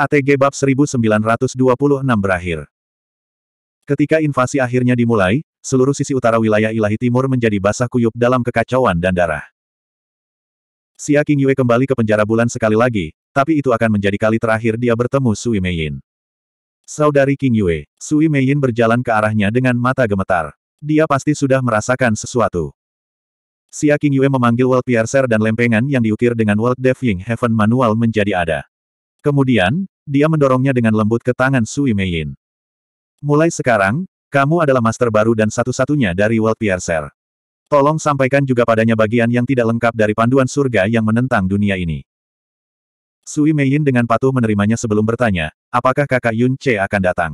ATG Bab 1926 berakhir. Ketika invasi akhirnya dimulai, seluruh sisi utara wilayah ilahi timur menjadi basah kuyup dalam kekacauan dan darah. Xia Qingyue kembali ke penjara bulan sekali lagi, tapi itu akan menjadi kali terakhir dia bertemu Sui Yin. Saudari King Yue, Sui Yin berjalan ke arahnya dengan mata gemetar. Dia pasti sudah merasakan sesuatu. Xia Qingyue memanggil World Piercer dan lempengan yang diukir dengan World Devying Heaven Manual menjadi ada. Kemudian, dia mendorongnya dengan lembut ke tangan Sui Yin. Mulai sekarang, kamu adalah master baru dan satu-satunya dari World Piercer. Tolong sampaikan juga padanya bagian yang tidak lengkap dari panduan surga yang menentang dunia ini. Sui Yin dengan patuh menerimanya sebelum bertanya, apakah kakak Yun Che akan datang?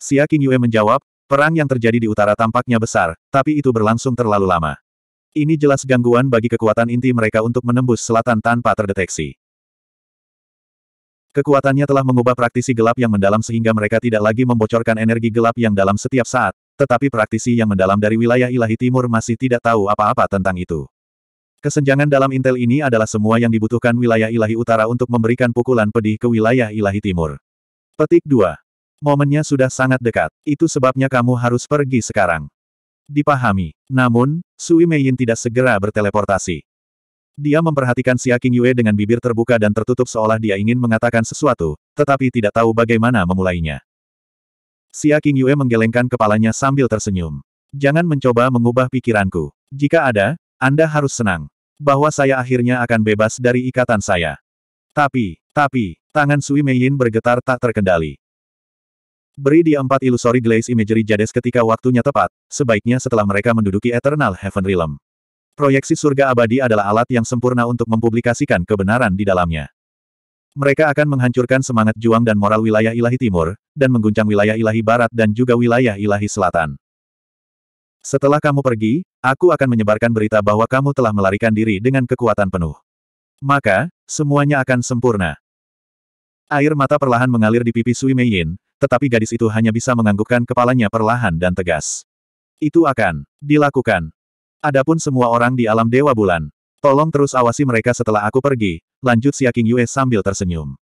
Xia King Yue menjawab, perang yang terjadi di utara tampaknya besar, tapi itu berlangsung terlalu lama. Ini jelas gangguan bagi kekuatan inti mereka untuk menembus selatan tanpa terdeteksi. Kekuatannya telah mengubah praktisi gelap yang mendalam sehingga mereka tidak lagi membocorkan energi gelap yang dalam setiap saat, tetapi praktisi yang mendalam dari wilayah ilahi timur masih tidak tahu apa-apa tentang itu. Kesenjangan dalam intel ini adalah semua yang dibutuhkan wilayah ilahi utara untuk memberikan pukulan pedih ke wilayah ilahi timur. Petik 2. Momennya sudah sangat dekat, itu sebabnya kamu harus pergi sekarang. Dipahami. Namun, Sui Yin tidak segera berteleportasi. Dia memperhatikan Xia King Yue dengan bibir terbuka dan tertutup seolah dia ingin mengatakan sesuatu, tetapi tidak tahu bagaimana memulainya. Xia King Yue menggelengkan kepalanya sambil tersenyum. Jangan mencoba mengubah pikiranku. Jika ada, Anda harus senang. Bahwa saya akhirnya akan bebas dari ikatan saya. Tapi, tapi, tangan Sui Yin bergetar tak terkendali. Beri dia empat ilusori glaze imagery jades ketika waktunya tepat, sebaiknya setelah mereka menduduki Eternal Heaven Realm. Proyeksi surga abadi adalah alat yang sempurna untuk mempublikasikan kebenaran di dalamnya. Mereka akan menghancurkan semangat juang dan moral wilayah ilahi timur, dan mengguncang wilayah ilahi barat dan juga wilayah ilahi selatan. Setelah kamu pergi, aku akan menyebarkan berita bahwa kamu telah melarikan diri dengan kekuatan penuh. Maka, semuanya akan sempurna. Air mata perlahan mengalir di pipi Sui Yin, tetapi gadis itu hanya bisa menganggukkan kepalanya perlahan dan tegas. Itu akan dilakukan. Adapun semua orang di alam Dewa Bulan, tolong terus awasi mereka setelah aku pergi, lanjut King Yue sambil tersenyum.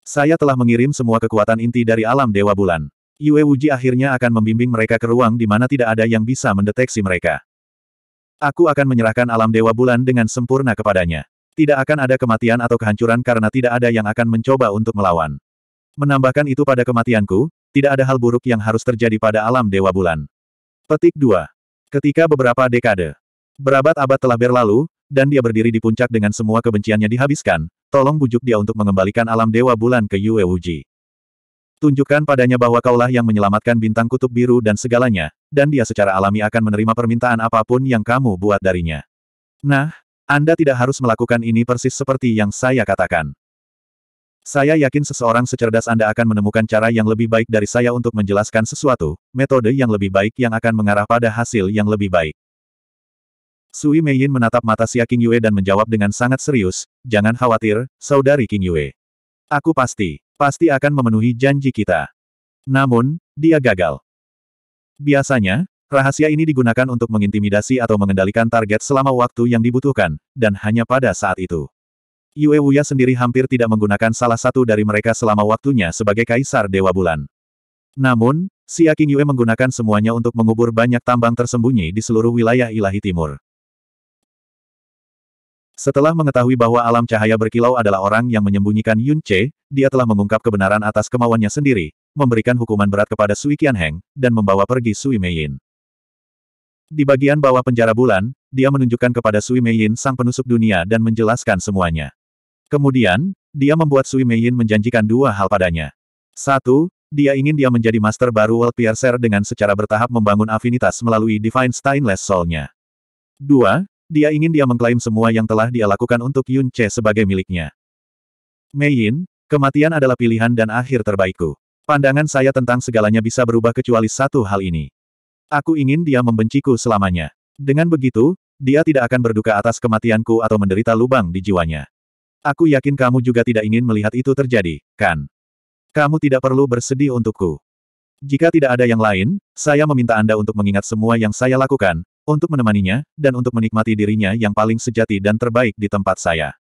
Saya telah mengirim semua kekuatan inti dari alam Dewa Bulan. Yue Wuji akhirnya akan membimbing mereka ke ruang di mana tidak ada yang bisa mendeteksi mereka. Aku akan menyerahkan alam Dewa Bulan dengan sempurna kepadanya. Tidak akan ada kematian atau kehancuran karena tidak ada yang akan mencoba untuk melawan. Menambahkan itu pada kematianku, tidak ada hal buruk yang harus terjadi pada alam Dewa Bulan. Petik 2. Ketika beberapa dekade, berabad-abad telah berlalu, dan dia berdiri di puncak dengan semua kebenciannya dihabiskan, tolong bujuk dia untuk mengembalikan alam dewa bulan ke Yue Wuji. Tunjukkan padanya bahwa kaulah yang menyelamatkan bintang kutub biru dan segalanya, dan dia secara alami akan menerima permintaan apapun yang kamu buat darinya. Nah, Anda tidak harus melakukan ini persis seperti yang saya katakan. Saya yakin seseorang secerdas Anda akan menemukan cara yang lebih baik dari saya untuk menjelaskan sesuatu, metode yang lebih baik yang akan mengarah pada hasil yang lebih baik. Sui Yin menatap mata Xia King Yue dan menjawab dengan sangat serius, jangan khawatir, saudari King Yue. Aku pasti, pasti akan memenuhi janji kita. Namun, dia gagal. Biasanya, rahasia ini digunakan untuk mengintimidasi atau mengendalikan target selama waktu yang dibutuhkan, dan hanya pada saat itu. Yue Wuya sendiri hampir tidak menggunakan salah satu dari mereka selama waktunya sebagai Kaisar Dewa Bulan. Namun, Si Aking Yue menggunakan semuanya untuk mengubur banyak tambang tersembunyi di seluruh wilayah ilahi timur. Setelah mengetahui bahwa alam cahaya berkilau adalah orang yang menyembunyikan Yun Che, dia telah mengungkap kebenaran atas kemauannya sendiri, memberikan hukuman berat kepada Sui Qianheng, dan membawa pergi Sui Yin. Di bagian bawah penjara bulan, dia menunjukkan kepada Sui Yin sang penusuk dunia dan menjelaskan semuanya. Kemudian, dia membuat Sui Yin menjanjikan dua hal padanya. Satu, dia ingin dia menjadi master baru World Piercer dengan secara bertahap membangun afinitas melalui Divine Stainless Soul-nya. Dua, dia ingin dia mengklaim semua yang telah dia lakukan untuk Yun Che sebagai miliknya. Mei Yin, kematian adalah pilihan dan akhir terbaikku. Pandangan saya tentang segalanya bisa berubah kecuali satu hal ini. Aku ingin dia membenciku selamanya. Dengan begitu, dia tidak akan berduka atas kematianku atau menderita lubang di jiwanya. Aku yakin kamu juga tidak ingin melihat itu terjadi, kan? Kamu tidak perlu bersedih untukku. Jika tidak ada yang lain, saya meminta Anda untuk mengingat semua yang saya lakukan, untuk menemaninya, dan untuk menikmati dirinya yang paling sejati dan terbaik di tempat saya.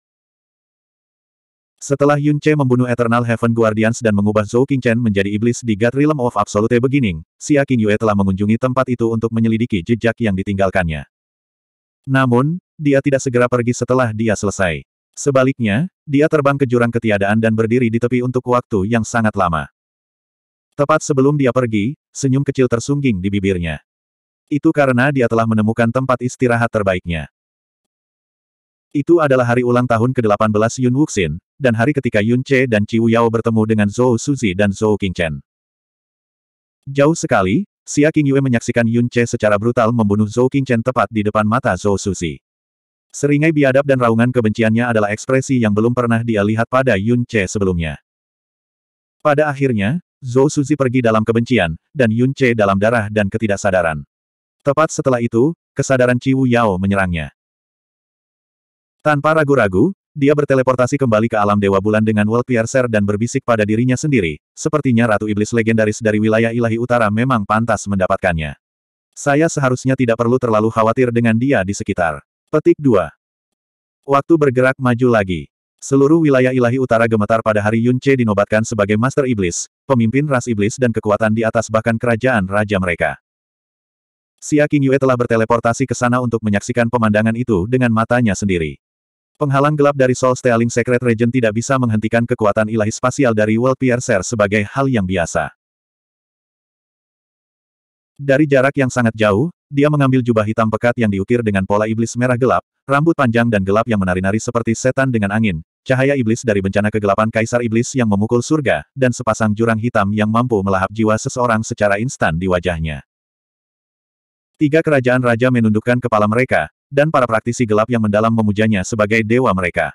Setelah Yun Che membunuh Eternal Heaven Guardians dan mengubah Zhou Qingchen menjadi iblis di God Realm of Absolute Beginning, Si Qing Yue telah mengunjungi tempat itu untuk menyelidiki jejak yang ditinggalkannya. Namun, dia tidak segera pergi setelah dia selesai. Sebaliknya, dia terbang ke jurang ketiadaan dan berdiri di tepi untuk waktu yang sangat lama. Tepat sebelum dia pergi, senyum kecil tersungging di bibirnya. Itu karena dia telah menemukan tempat istirahat terbaiknya. Itu adalah hari ulang tahun ke-18 Yun Wuxin, dan hari ketika Yun Che dan Ciu Yao bertemu dengan Zhou Suzi dan Zhou Qingchen. Jauh sekali, Xia Qingyue menyaksikan Yun Che secara brutal membunuh Zhou Qingchen tepat di depan mata Zhou Suzi. Seringai biadab dan raungan kebenciannya adalah ekspresi yang belum pernah dia lihat pada Yun Che sebelumnya. Pada akhirnya, Zhou Suzi pergi dalam kebencian, dan Yun Che dalam darah dan ketidaksadaran. Tepat setelah itu, kesadaran Ciwu Yao menyerangnya. Tanpa ragu-ragu, dia berteleportasi kembali ke alam Dewa Bulan dengan World Piercer dan berbisik pada dirinya sendiri, sepertinya Ratu Iblis legendaris dari wilayah ilahi utara memang pantas mendapatkannya. Saya seharusnya tidak perlu terlalu khawatir dengan dia di sekitar. Petik 2. Waktu bergerak maju lagi. Seluruh wilayah ilahi utara gemetar pada hari Yunce dinobatkan sebagai Master Iblis, pemimpin ras iblis dan kekuatan di atas bahkan kerajaan raja mereka. Xia Yue telah berteleportasi ke sana untuk menyaksikan pemandangan itu dengan matanya sendiri. Penghalang gelap dari Soul Stealing Secret Regent tidak bisa menghentikan kekuatan ilahi spasial dari World Piercer sebagai hal yang biasa. Dari jarak yang sangat jauh, dia mengambil jubah hitam pekat yang diukir dengan pola iblis merah gelap, rambut panjang dan gelap yang menari-nari seperti setan dengan angin, cahaya iblis dari bencana kegelapan kaisar iblis yang memukul surga, dan sepasang jurang hitam yang mampu melahap jiwa seseorang secara instan di wajahnya. Tiga kerajaan raja menundukkan kepala mereka, dan para praktisi gelap yang mendalam memujanya sebagai dewa mereka.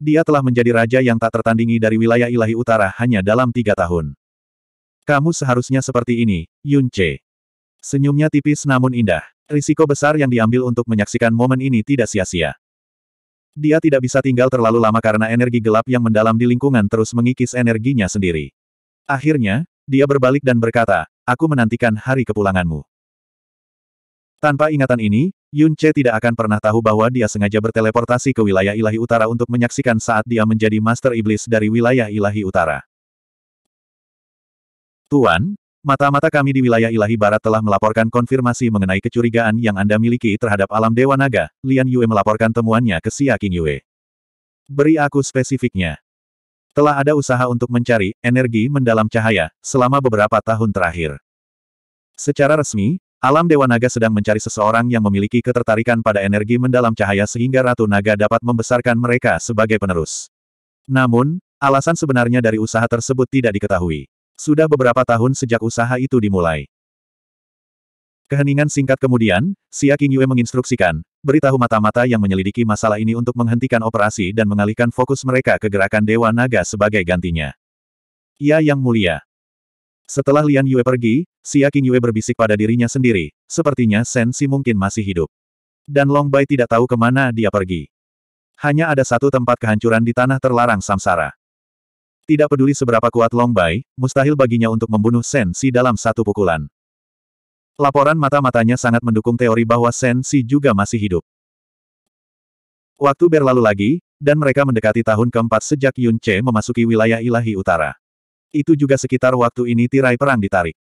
Dia telah menjadi raja yang tak tertandingi dari wilayah ilahi utara hanya dalam tiga tahun. Kamu seharusnya seperti ini, Yun Che. Senyumnya tipis namun indah. Risiko besar yang diambil untuk menyaksikan momen ini tidak sia-sia. Dia tidak bisa tinggal terlalu lama karena energi gelap yang mendalam di lingkungan terus mengikis energinya sendiri. Akhirnya, dia berbalik dan berkata, aku menantikan hari kepulanganmu. Tanpa ingatan ini, Yun Che tidak akan pernah tahu bahwa dia sengaja berteleportasi ke wilayah ilahi utara untuk menyaksikan saat dia menjadi master iblis dari wilayah ilahi utara. Tuan, Mata-mata kami di wilayah ilahi barat telah melaporkan konfirmasi mengenai kecurigaan yang Anda miliki terhadap alam Dewa Naga, Lian Yue melaporkan temuannya ke Xia King Yue. Beri aku spesifiknya. Telah ada usaha untuk mencari energi mendalam cahaya selama beberapa tahun terakhir. Secara resmi, alam Dewa Naga sedang mencari seseorang yang memiliki ketertarikan pada energi mendalam cahaya sehingga Ratu Naga dapat membesarkan mereka sebagai penerus. Namun, alasan sebenarnya dari usaha tersebut tidak diketahui. Sudah beberapa tahun sejak usaha itu dimulai. Keheningan singkat kemudian, Xia Qingyue Yue menginstruksikan, beritahu mata-mata yang menyelidiki masalah ini untuk menghentikan operasi dan mengalihkan fokus mereka ke gerakan Dewa Naga sebagai gantinya. Ia yang mulia. Setelah Lian Yue pergi, Xia Qingyue Yue berbisik pada dirinya sendiri, sepertinya Shen Si mungkin masih hidup. Dan Long Bai tidak tahu kemana dia pergi. Hanya ada satu tempat kehancuran di tanah terlarang samsara. Tidak peduli seberapa kuat Long Bai, mustahil baginya untuk membunuh Shen Si dalam satu pukulan. Laporan mata-matanya sangat mendukung teori bahwa Shen Si juga masih hidup. Waktu berlalu lagi, dan mereka mendekati tahun keempat sejak Yun Che memasuki wilayah ilahi utara. Itu juga sekitar waktu ini tirai perang ditarik.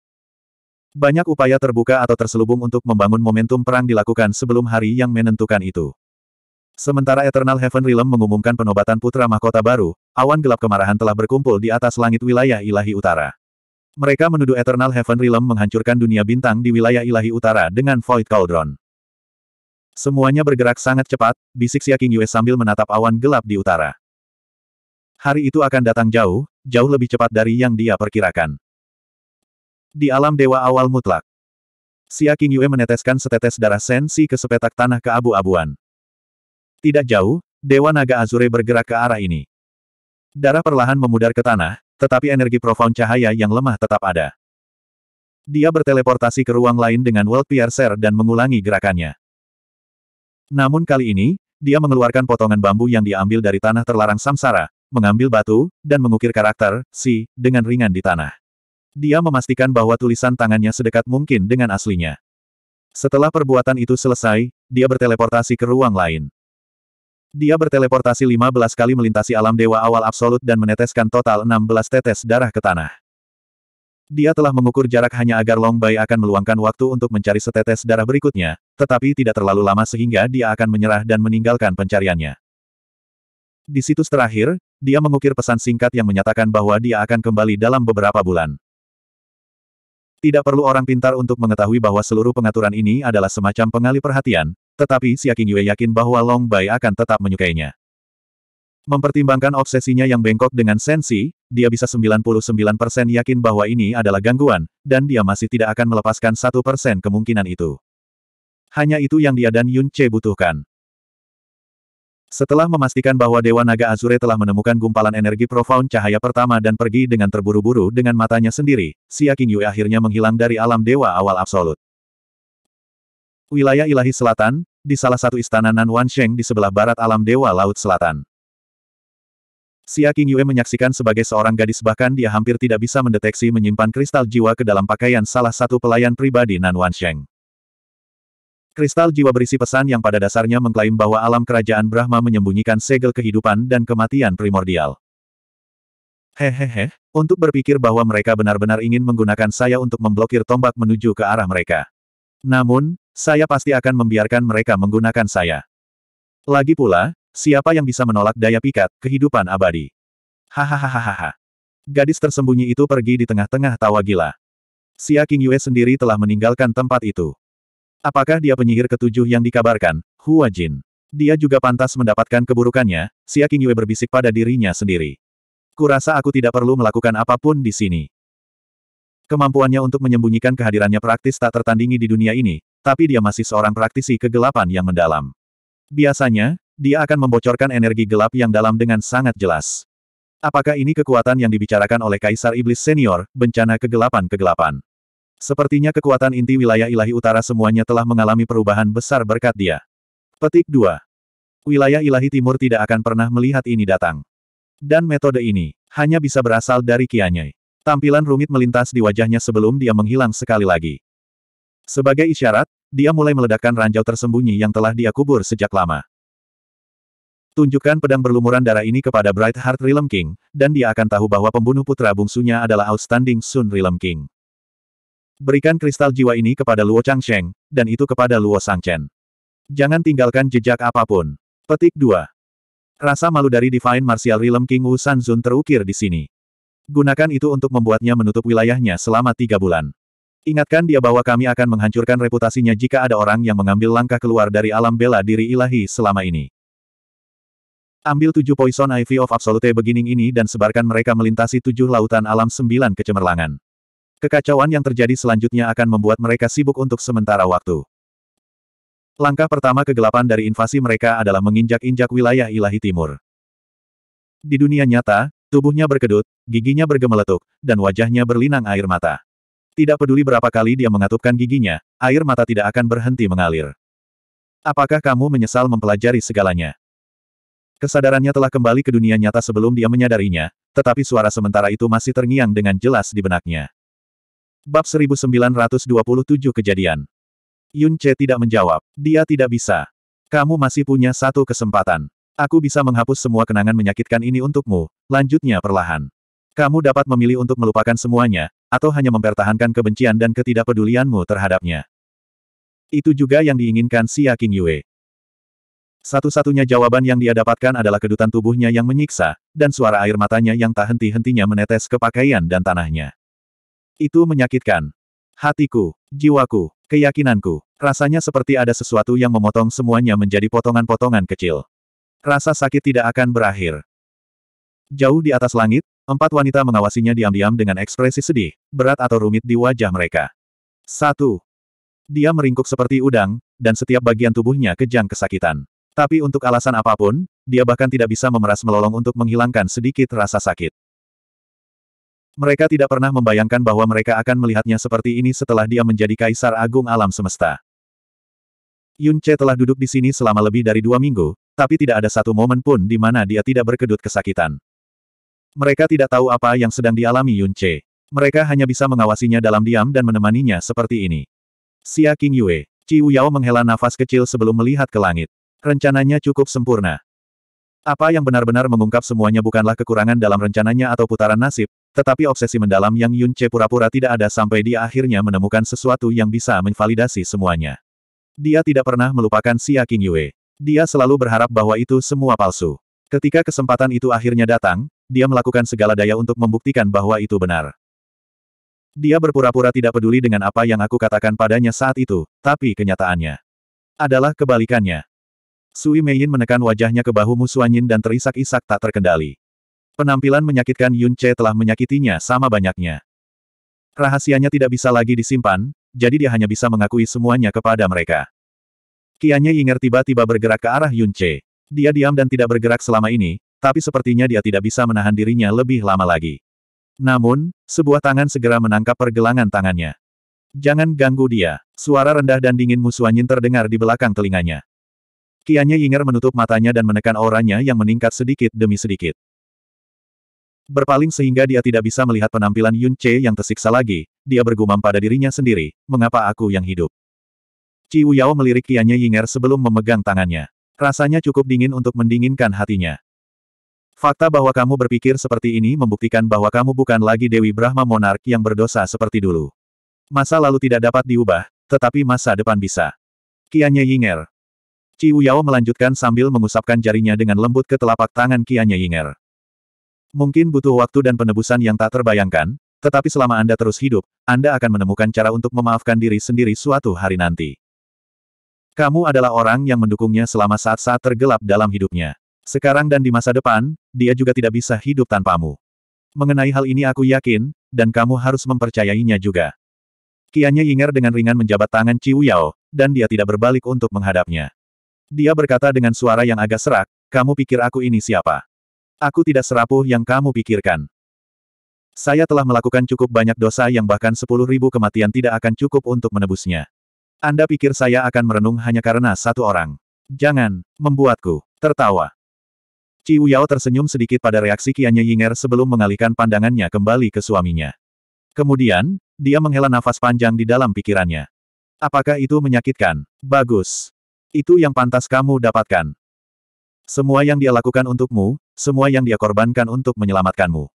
Banyak upaya terbuka atau terselubung untuk membangun momentum perang dilakukan sebelum hari yang menentukan itu. Sementara Eternal Heaven Realm mengumumkan penobatan putra mahkota baru, awan gelap kemarahan telah berkumpul di atas langit wilayah ilahi utara. Mereka menuduh Eternal Heaven Realm menghancurkan dunia bintang di wilayah ilahi utara dengan Void Cauldron. Semuanya bergerak sangat cepat, bisik Xia King Yue sambil menatap awan gelap di utara. Hari itu akan datang jauh, jauh lebih cepat dari yang dia perkirakan. Di alam dewa awal mutlak, Xia King Yue meneteskan setetes darah sensi ke sepetak tanah ke abu abuan Tidak jauh, Dewa Naga Azure bergerak ke arah ini. Darah perlahan memudar ke tanah, tetapi energi profound cahaya yang lemah tetap ada. Dia berteleportasi ke ruang lain dengan World Piercer dan mengulangi gerakannya. Namun kali ini, dia mengeluarkan potongan bambu yang diambil dari tanah terlarang samsara, mengambil batu, dan mengukir karakter, si, dengan ringan di tanah. Dia memastikan bahwa tulisan tangannya sedekat mungkin dengan aslinya. Setelah perbuatan itu selesai, dia berteleportasi ke ruang lain. Dia berteleportasi 15 kali melintasi alam dewa awal absolut dan meneteskan total 16 tetes darah ke tanah. Dia telah mengukur jarak hanya agar Long Bai akan meluangkan waktu untuk mencari setetes darah berikutnya, tetapi tidak terlalu lama sehingga dia akan menyerah dan meninggalkan pencariannya. Di situs terakhir, dia mengukir pesan singkat yang menyatakan bahwa dia akan kembali dalam beberapa bulan. Tidak perlu orang pintar untuk mengetahui bahwa seluruh pengaturan ini adalah semacam pengalih perhatian, tetapi Xia Yue yakin bahwa Long Bai akan tetap menyukainya. Mempertimbangkan obsesinya yang bengkok dengan sensi, dia bisa 99% yakin bahwa ini adalah gangguan, dan dia masih tidak akan melepaskan satu persen kemungkinan itu. Hanya itu yang dia dan Yun Che butuhkan. Setelah memastikan bahwa Dewa Naga Azure telah menemukan gumpalan energi profound cahaya pertama dan pergi dengan terburu-buru dengan matanya sendiri, Xia Qingyue akhirnya menghilang dari alam Dewa Awal Absolut wilayah ilahi selatan, di salah satu istana Nan Wansheng di sebelah barat alam Dewa Laut Selatan. Xia Yue menyaksikan sebagai seorang gadis bahkan dia hampir tidak bisa mendeteksi menyimpan kristal jiwa ke dalam pakaian salah satu pelayan pribadi Nan Wansheng. Kristal jiwa berisi pesan yang pada dasarnya mengklaim bahwa alam kerajaan Brahma menyembunyikan segel kehidupan dan kematian primordial. Hehehe, untuk berpikir bahwa mereka benar-benar ingin menggunakan saya untuk memblokir tombak menuju ke arah mereka. Namun, saya pasti akan membiarkan mereka menggunakan saya. Lagi pula, siapa yang bisa menolak daya pikat, kehidupan abadi? Hahaha. Gadis tersembunyi itu pergi di tengah-tengah tawa gila. Xia King Yue sendiri telah meninggalkan tempat itu. Apakah dia penyihir ketujuh yang dikabarkan, Hua Jin? Dia juga pantas mendapatkan keburukannya, Xia King Yue berbisik pada dirinya sendiri. Kurasa aku tidak perlu melakukan apapun di sini. Kemampuannya untuk menyembunyikan kehadirannya praktis tak tertandingi di dunia ini, tapi dia masih seorang praktisi kegelapan yang mendalam. Biasanya, dia akan membocorkan energi gelap yang dalam dengan sangat jelas. Apakah ini kekuatan yang dibicarakan oleh Kaisar Iblis Senior, bencana kegelapan-kegelapan? Sepertinya kekuatan inti wilayah ilahi utara semuanya telah mengalami perubahan besar berkat dia. Petik 2. Wilayah ilahi timur tidak akan pernah melihat ini datang. Dan metode ini, hanya bisa berasal dari Kianyai. Tampilan rumit melintas di wajahnya sebelum dia menghilang sekali lagi. Sebagai isyarat, dia mulai meledakkan ranjau tersembunyi yang telah dia kubur sejak lama. Tunjukkan pedang berlumuran darah ini kepada Bright Heart Realm King, dan dia akan tahu bahwa pembunuh putra bungsunya adalah Outstanding Sun Realm King. Berikan kristal jiwa ini kepada Luo Changsheng, dan itu kepada Luo Sangchen. Jangan tinggalkan jejak apapun. Petik 2. Rasa malu dari Divine Martial Realm King Wu Zun terukir di sini. Gunakan itu untuk membuatnya menutup wilayahnya selama tiga bulan. Ingatkan dia bahwa kami akan menghancurkan reputasinya jika ada orang yang mengambil langkah keluar dari alam bela diri ilahi selama ini. Ambil tujuh poison ivy of absolute beginning ini dan sebarkan mereka melintasi tujuh lautan alam sembilan kecemerlangan. Kekacauan yang terjadi selanjutnya akan membuat mereka sibuk untuk sementara waktu. Langkah pertama kegelapan dari invasi mereka adalah menginjak-injak wilayah ilahi timur. Di dunia nyata, tubuhnya berkedut, giginya bergemeletuk, dan wajahnya berlinang air mata. Tidak peduli berapa kali dia mengatupkan giginya, air mata tidak akan berhenti mengalir. Apakah kamu menyesal mempelajari segalanya? Kesadarannya telah kembali ke dunia nyata sebelum dia menyadarinya, tetapi suara sementara itu masih terngiang dengan jelas di benaknya. Bab 1927 Kejadian Yun Che tidak menjawab. Dia tidak bisa. Kamu masih punya satu kesempatan. Aku bisa menghapus semua kenangan menyakitkan ini untukmu, lanjutnya perlahan. Kamu dapat memilih untuk melupakan semuanya, atau hanya mempertahankan kebencian dan ketidakpedulianmu terhadapnya. Itu juga yang diinginkan si King Yue. Satu-satunya jawaban yang dia dapatkan adalah kedutan tubuhnya yang menyiksa, dan suara air matanya yang tak henti-hentinya menetes ke pakaian dan tanahnya. Itu menyakitkan. Hatiku, jiwaku, keyakinanku, rasanya seperti ada sesuatu yang memotong semuanya menjadi potongan-potongan kecil. Rasa sakit tidak akan berakhir. Jauh di atas langit, Empat wanita mengawasinya diam-diam dengan ekspresi sedih, berat atau rumit di wajah mereka. Satu. Dia meringkuk seperti udang, dan setiap bagian tubuhnya kejang kesakitan. Tapi untuk alasan apapun, dia bahkan tidak bisa memeras melolong untuk menghilangkan sedikit rasa sakit. Mereka tidak pernah membayangkan bahwa mereka akan melihatnya seperti ini setelah dia menjadi Kaisar Agung Alam Semesta. Yun Che telah duduk di sini selama lebih dari dua minggu, tapi tidak ada satu momen pun di mana dia tidak berkedut kesakitan. Mereka tidak tahu apa yang sedang dialami Yun Che. Mereka hanya bisa mengawasinya dalam diam dan menemaninya seperti ini. Xia King Yue, Ci Yao menghela nafas kecil sebelum melihat ke langit. Rencananya cukup sempurna. Apa yang benar-benar mengungkap semuanya bukanlah kekurangan dalam rencananya atau putaran nasib, tetapi obsesi mendalam yang Yun Che pura-pura tidak ada sampai dia akhirnya menemukan sesuatu yang bisa menvalidasi semuanya. Dia tidak pernah melupakan Xia King Yue. Dia selalu berharap bahwa itu semua palsu. Ketika kesempatan itu akhirnya datang, dia melakukan segala daya untuk membuktikan bahwa itu benar. Dia berpura-pura tidak peduli dengan apa yang aku katakan padanya saat itu, tapi kenyataannya adalah kebalikannya. Sui Yin menekan wajahnya ke bahu Yin dan terisak-isak tak terkendali. Penampilan menyakitkan Yun Che telah menyakitinya sama banyaknya. Rahasianya tidak bisa lagi disimpan, jadi dia hanya bisa mengakui semuanya kepada mereka. Kianya Yinger tiba-tiba bergerak ke arah Yun Che. Dia diam dan tidak bergerak selama ini, tapi sepertinya dia tidak bisa menahan dirinya lebih lama lagi. Namun, sebuah tangan segera menangkap pergelangan tangannya. Jangan ganggu dia. Suara rendah dan dingin Musuanyin terdengar di belakang telinganya. Kianya Yinger menutup matanya dan menekan auranya yang meningkat sedikit demi sedikit. Berpaling sehingga dia tidak bisa melihat penampilan Yun Che yang tersiksa lagi, dia bergumam pada dirinya sendiri, mengapa aku yang hidup? Ci Yao melirik Kianya Yinger sebelum memegang tangannya. Rasanya cukup dingin untuk mendinginkan hatinya. Fakta bahwa kamu berpikir seperti ini membuktikan bahwa kamu bukan lagi Dewi Brahma Monark yang berdosa seperti dulu. Masa lalu tidak dapat diubah, tetapi masa depan bisa. Kianya Yinger. Ci Yao melanjutkan sambil mengusapkan jarinya dengan lembut ke telapak tangan Kianya Yinger. Mungkin butuh waktu dan penebusan yang tak terbayangkan, tetapi selama Anda terus hidup, Anda akan menemukan cara untuk memaafkan diri sendiri suatu hari nanti. Kamu adalah orang yang mendukungnya selama saat-saat tergelap dalam hidupnya. Sekarang dan di masa depan, dia juga tidak bisa hidup tanpamu. Mengenai hal ini aku yakin, dan kamu harus mempercayainya juga. Kianya Yinger dengan ringan menjabat tangan Ciu Yao, dan dia tidak berbalik untuk menghadapnya. Dia berkata dengan suara yang agak serak, kamu pikir aku ini siapa? Aku tidak serapuh yang kamu pikirkan. Saya telah melakukan cukup banyak dosa yang bahkan sepuluh ribu kematian tidak akan cukup untuk menebusnya. Anda pikir saya akan merenung hanya karena satu orang? Jangan membuatku tertawa. Ciu Yao tersenyum sedikit pada reaksi Qianye Yinger sebelum mengalihkan pandangannya kembali ke suaminya. Kemudian, dia menghela nafas panjang di dalam pikirannya. Apakah itu menyakitkan? Bagus. Itu yang pantas kamu dapatkan. Semua yang dia lakukan untukmu, semua yang dia korbankan untuk menyelamatkanmu.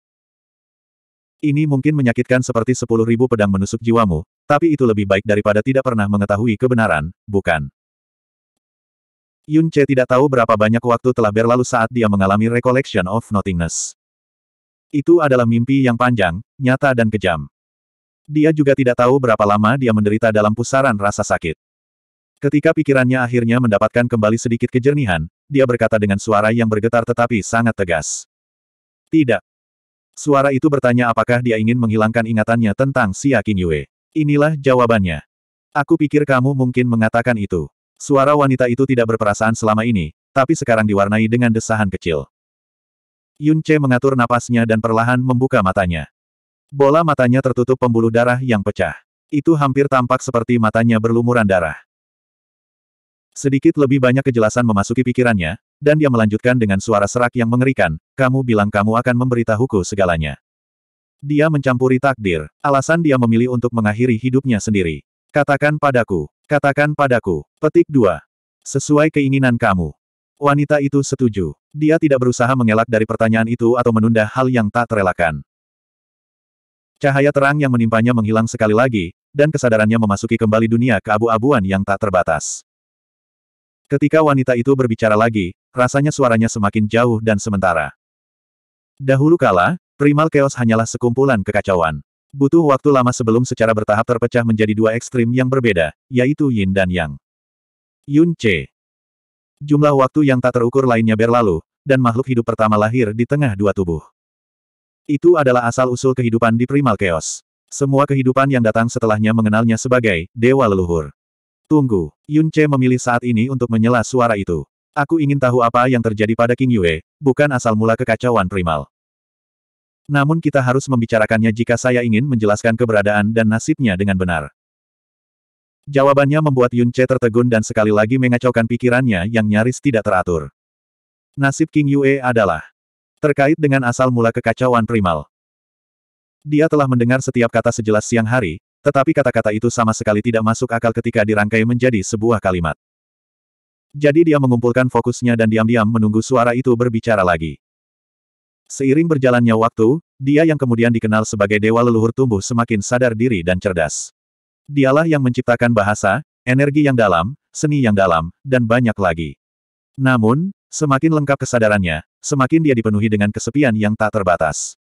Ini mungkin menyakitkan seperti sepuluh ribu pedang menusuk jiwamu, tapi itu lebih baik daripada tidak pernah mengetahui kebenaran, bukan? Yun Che tidak tahu berapa banyak waktu telah berlalu saat dia mengalami recollection of nothingness. Itu adalah mimpi yang panjang, nyata dan kejam. Dia juga tidak tahu berapa lama dia menderita dalam pusaran rasa sakit. Ketika pikirannya akhirnya mendapatkan kembali sedikit kejernihan, dia berkata dengan suara yang bergetar tetapi sangat tegas. Tidak. Suara itu bertanya apakah dia ingin menghilangkan ingatannya tentang Xia Yue. Inilah jawabannya. Aku pikir kamu mungkin mengatakan itu. Suara wanita itu tidak berperasaan selama ini, tapi sekarang diwarnai dengan desahan kecil. Yun Che mengatur napasnya dan perlahan membuka matanya. Bola matanya tertutup pembuluh darah yang pecah. Itu hampir tampak seperti matanya berlumuran darah. Sedikit lebih banyak kejelasan memasuki pikirannya, dan dia melanjutkan dengan suara serak yang mengerikan, kamu bilang kamu akan memberitahuku segalanya. Dia mencampuri takdir, alasan dia memilih untuk mengakhiri hidupnya sendiri. Katakan padaku, Katakan padaku. Petik 2. Sesuai keinginan kamu. Wanita itu setuju. Dia tidak berusaha mengelak dari pertanyaan itu atau menunda hal yang tak terelakkan. Cahaya terang yang menimpanya menghilang sekali lagi, dan kesadarannya memasuki kembali dunia keabu-abuan yang tak terbatas. Ketika wanita itu berbicara lagi, rasanya suaranya semakin jauh dan sementara. Dahulu kala, primal chaos hanyalah sekumpulan kekacauan. Butuh waktu lama sebelum secara bertahap terpecah menjadi dua ekstrim yang berbeda, yaitu Yin dan Yang. Yun C. Jumlah waktu yang tak terukur lainnya berlalu, dan makhluk hidup pertama lahir di tengah dua tubuh. Itu adalah asal-usul kehidupan di primal chaos. Semua kehidupan yang datang setelahnya mengenalnya sebagai Dewa Leluhur. Tunggu, Yun Che memilih saat ini untuk menyela suara itu. Aku ingin tahu apa yang terjadi pada King Yue, bukan asal mula kekacauan primal. Namun kita harus membicarakannya jika saya ingin menjelaskan keberadaan dan nasibnya dengan benar. Jawabannya membuat Yun Che tertegun dan sekali lagi mengacaukan pikirannya yang nyaris tidak teratur. Nasib King Yue adalah terkait dengan asal mula kekacauan primal. Dia telah mendengar setiap kata sejelas siang hari, tetapi kata-kata itu sama sekali tidak masuk akal ketika dirangkai menjadi sebuah kalimat. Jadi dia mengumpulkan fokusnya dan diam-diam menunggu suara itu berbicara lagi. Seiring berjalannya waktu, dia yang kemudian dikenal sebagai dewa leluhur tumbuh semakin sadar diri dan cerdas. Dialah yang menciptakan bahasa, energi yang dalam, seni yang dalam, dan banyak lagi. Namun, semakin lengkap kesadarannya, semakin dia dipenuhi dengan kesepian yang tak terbatas.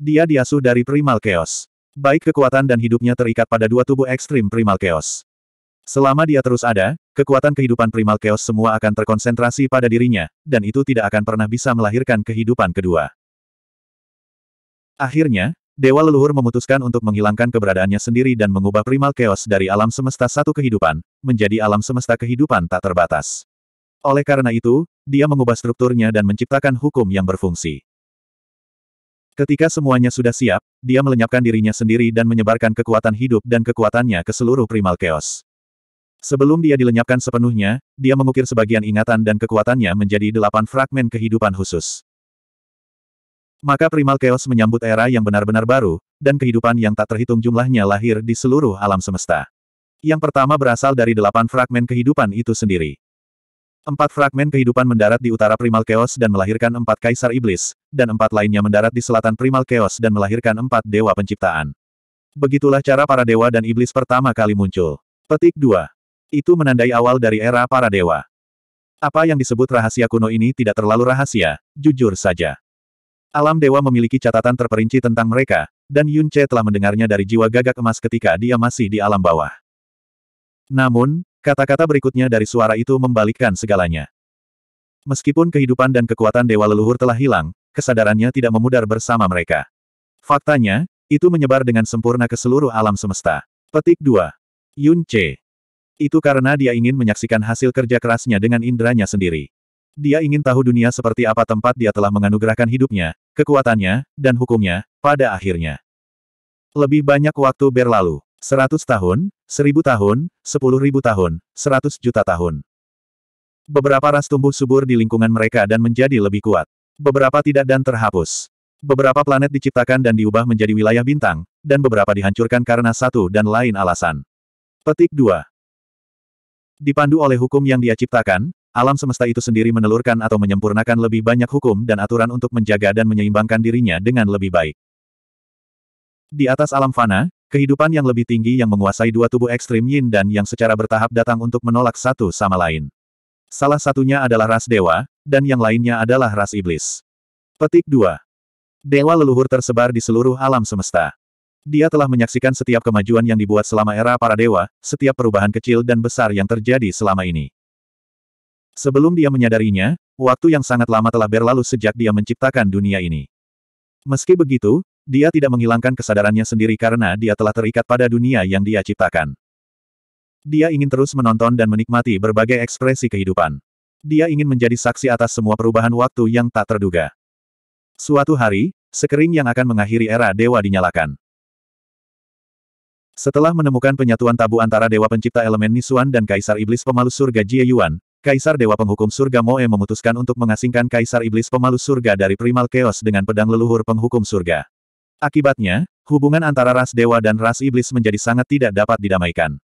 Dia diasuh dari primal chaos. Baik kekuatan dan hidupnya terikat pada dua tubuh ekstrim primal chaos. Selama dia terus ada, kekuatan kehidupan primal chaos semua akan terkonsentrasi pada dirinya, dan itu tidak akan pernah bisa melahirkan kehidupan kedua. Akhirnya, Dewa Leluhur memutuskan untuk menghilangkan keberadaannya sendiri dan mengubah primal chaos dari alam semesta satu kehidupan, menjadi alam semesta kehidupan tak terbatas. Oleh karena itu, dia mengubah strukturnya dan menciptakan hukum yang berfungsi. Ketika semuanya sudah siap, dia melenyapkan dirinya sendiri dan menyebarkan kekuatan hidup dan kekuatannya ke seluruh primal chaos. Sebelum dia dilenyapkan sepenuhnya, dia mengukir sebagian ingatan dan kekuatannya menjadi delapan fragmen kehidupan khusus. Maka primal chaos menyambut era yang benar-benar baru, dan kehidupan yang tak terhitung jumlahnya lahir di seluruh alam semesta. Yang pertama berasal dari delapan fragmen kehidupan itu sendiri. Empat fragmen kehidupan mendarat di utara Primal Chaos dan melahirkan empat Kaisar Iblis, dan empat lainnya mendarat di selatan Primal Chaos dan melahirkan empat Dewa Penciptaan. Begitulah cara para Dewa dan Iblis pertama kali muncul. Petik 2. Itu menandai awal dari era para dewa. Apa yang disebut rahasia kuno ini tidak terlalu rahasia, jujur saja. Alam dewa memiliki catatan terperinci tentang mereka, dan Yun Che telah mendengarnya dari jiwa gagak emas ketika dia masih di alam bawah. Namun, kata-kata berikutnya dari suara itu membalikkan segalanya. Meskipun kehidupan dan kekuatan dewa leluhur telah hilang, kesadarannya tidak memudar bersama mereka. Faktanya, itu menyebar dengan sempurna ke seluruh alam semesta. Petik 2. Yun Che itu karena dia ingin menyaksikan hasil kerja kerasnya dengan inderanya sendiri. Dia ingin tahu dunia seperti apa tempat dia telah menganugerahkan hidupnya, kekuatannya, dan hukumnya, pada akhirnya. Lebih banyak waktu berlalu. seratus tahun, seribu tahun, sepuluh ribu tahun, seratus juta tahun. Beberapa ras tumbuh subur di lingkungan mereka dan menjadi lebih kuat. Beberapa tidak dan terhapus. Beberapa planet diciptakan dan diubah menjadi wilayah bintang, dan beberapa dihancurkan karena satu dan lain alasan. Petik 2. Dipandu oleh hukum yang dia ciptakan, alam semesta itu sendiri menelurkan atau menyempurnakan lebih banyak hukum dan aturan untuk menjaga dan menyeimbangkan dirinya dengan lebih baik. Di atas alam fana, kehidupan yang lebih tinggi yang menguasai dua tubuh ekstrim yin dan yang secara bertahap datang untuk menolak satu sama lain. Salah satunya adalah ras dewa, dan yang lainnya adalah ras iblis. Petik 2. Dewa leluhur tersebar di seluruh alam semesta. Dia telah menyaksikan setiap kemajuan yang dibuat selama era para dewa, setiap perubahan kecil dan besar yang terjadi selama ini. Sebelum dia menyadarinya, waktu yang sangat lama telah berlalu sejak dia menciptakan dunia ini. Meski begitu, dia tidak menghilangkan kesadarannya sendiri karena dia telah terikat pada dunia yang dia ciptakan. Dia ingin terus menonton dan menikmati berbagai ekspresi kehidupan. Dia ingin menjadi saksi atas semua perubahan waktu yang tak terduga. Suatu hari, sekering yang akan mengakhiri era dewa dinyalakan. Setelah menemukan penyatuan tabu antara Dewa Pencipta Elemen Nisuan dan Kaisar Iblis pemalu Surga Jie Yuan, Kaisar Dewa Penghukum Surga Moe memutuskan untuk mengasingkan Kaisar Iblis pemalu Surga dari Primal Chaos dengan pedang leluhur penghukum surga. Akibatnya, hubungan antara ras dewa dan ras iblis menjadi sangat tidak dapat didamaikan.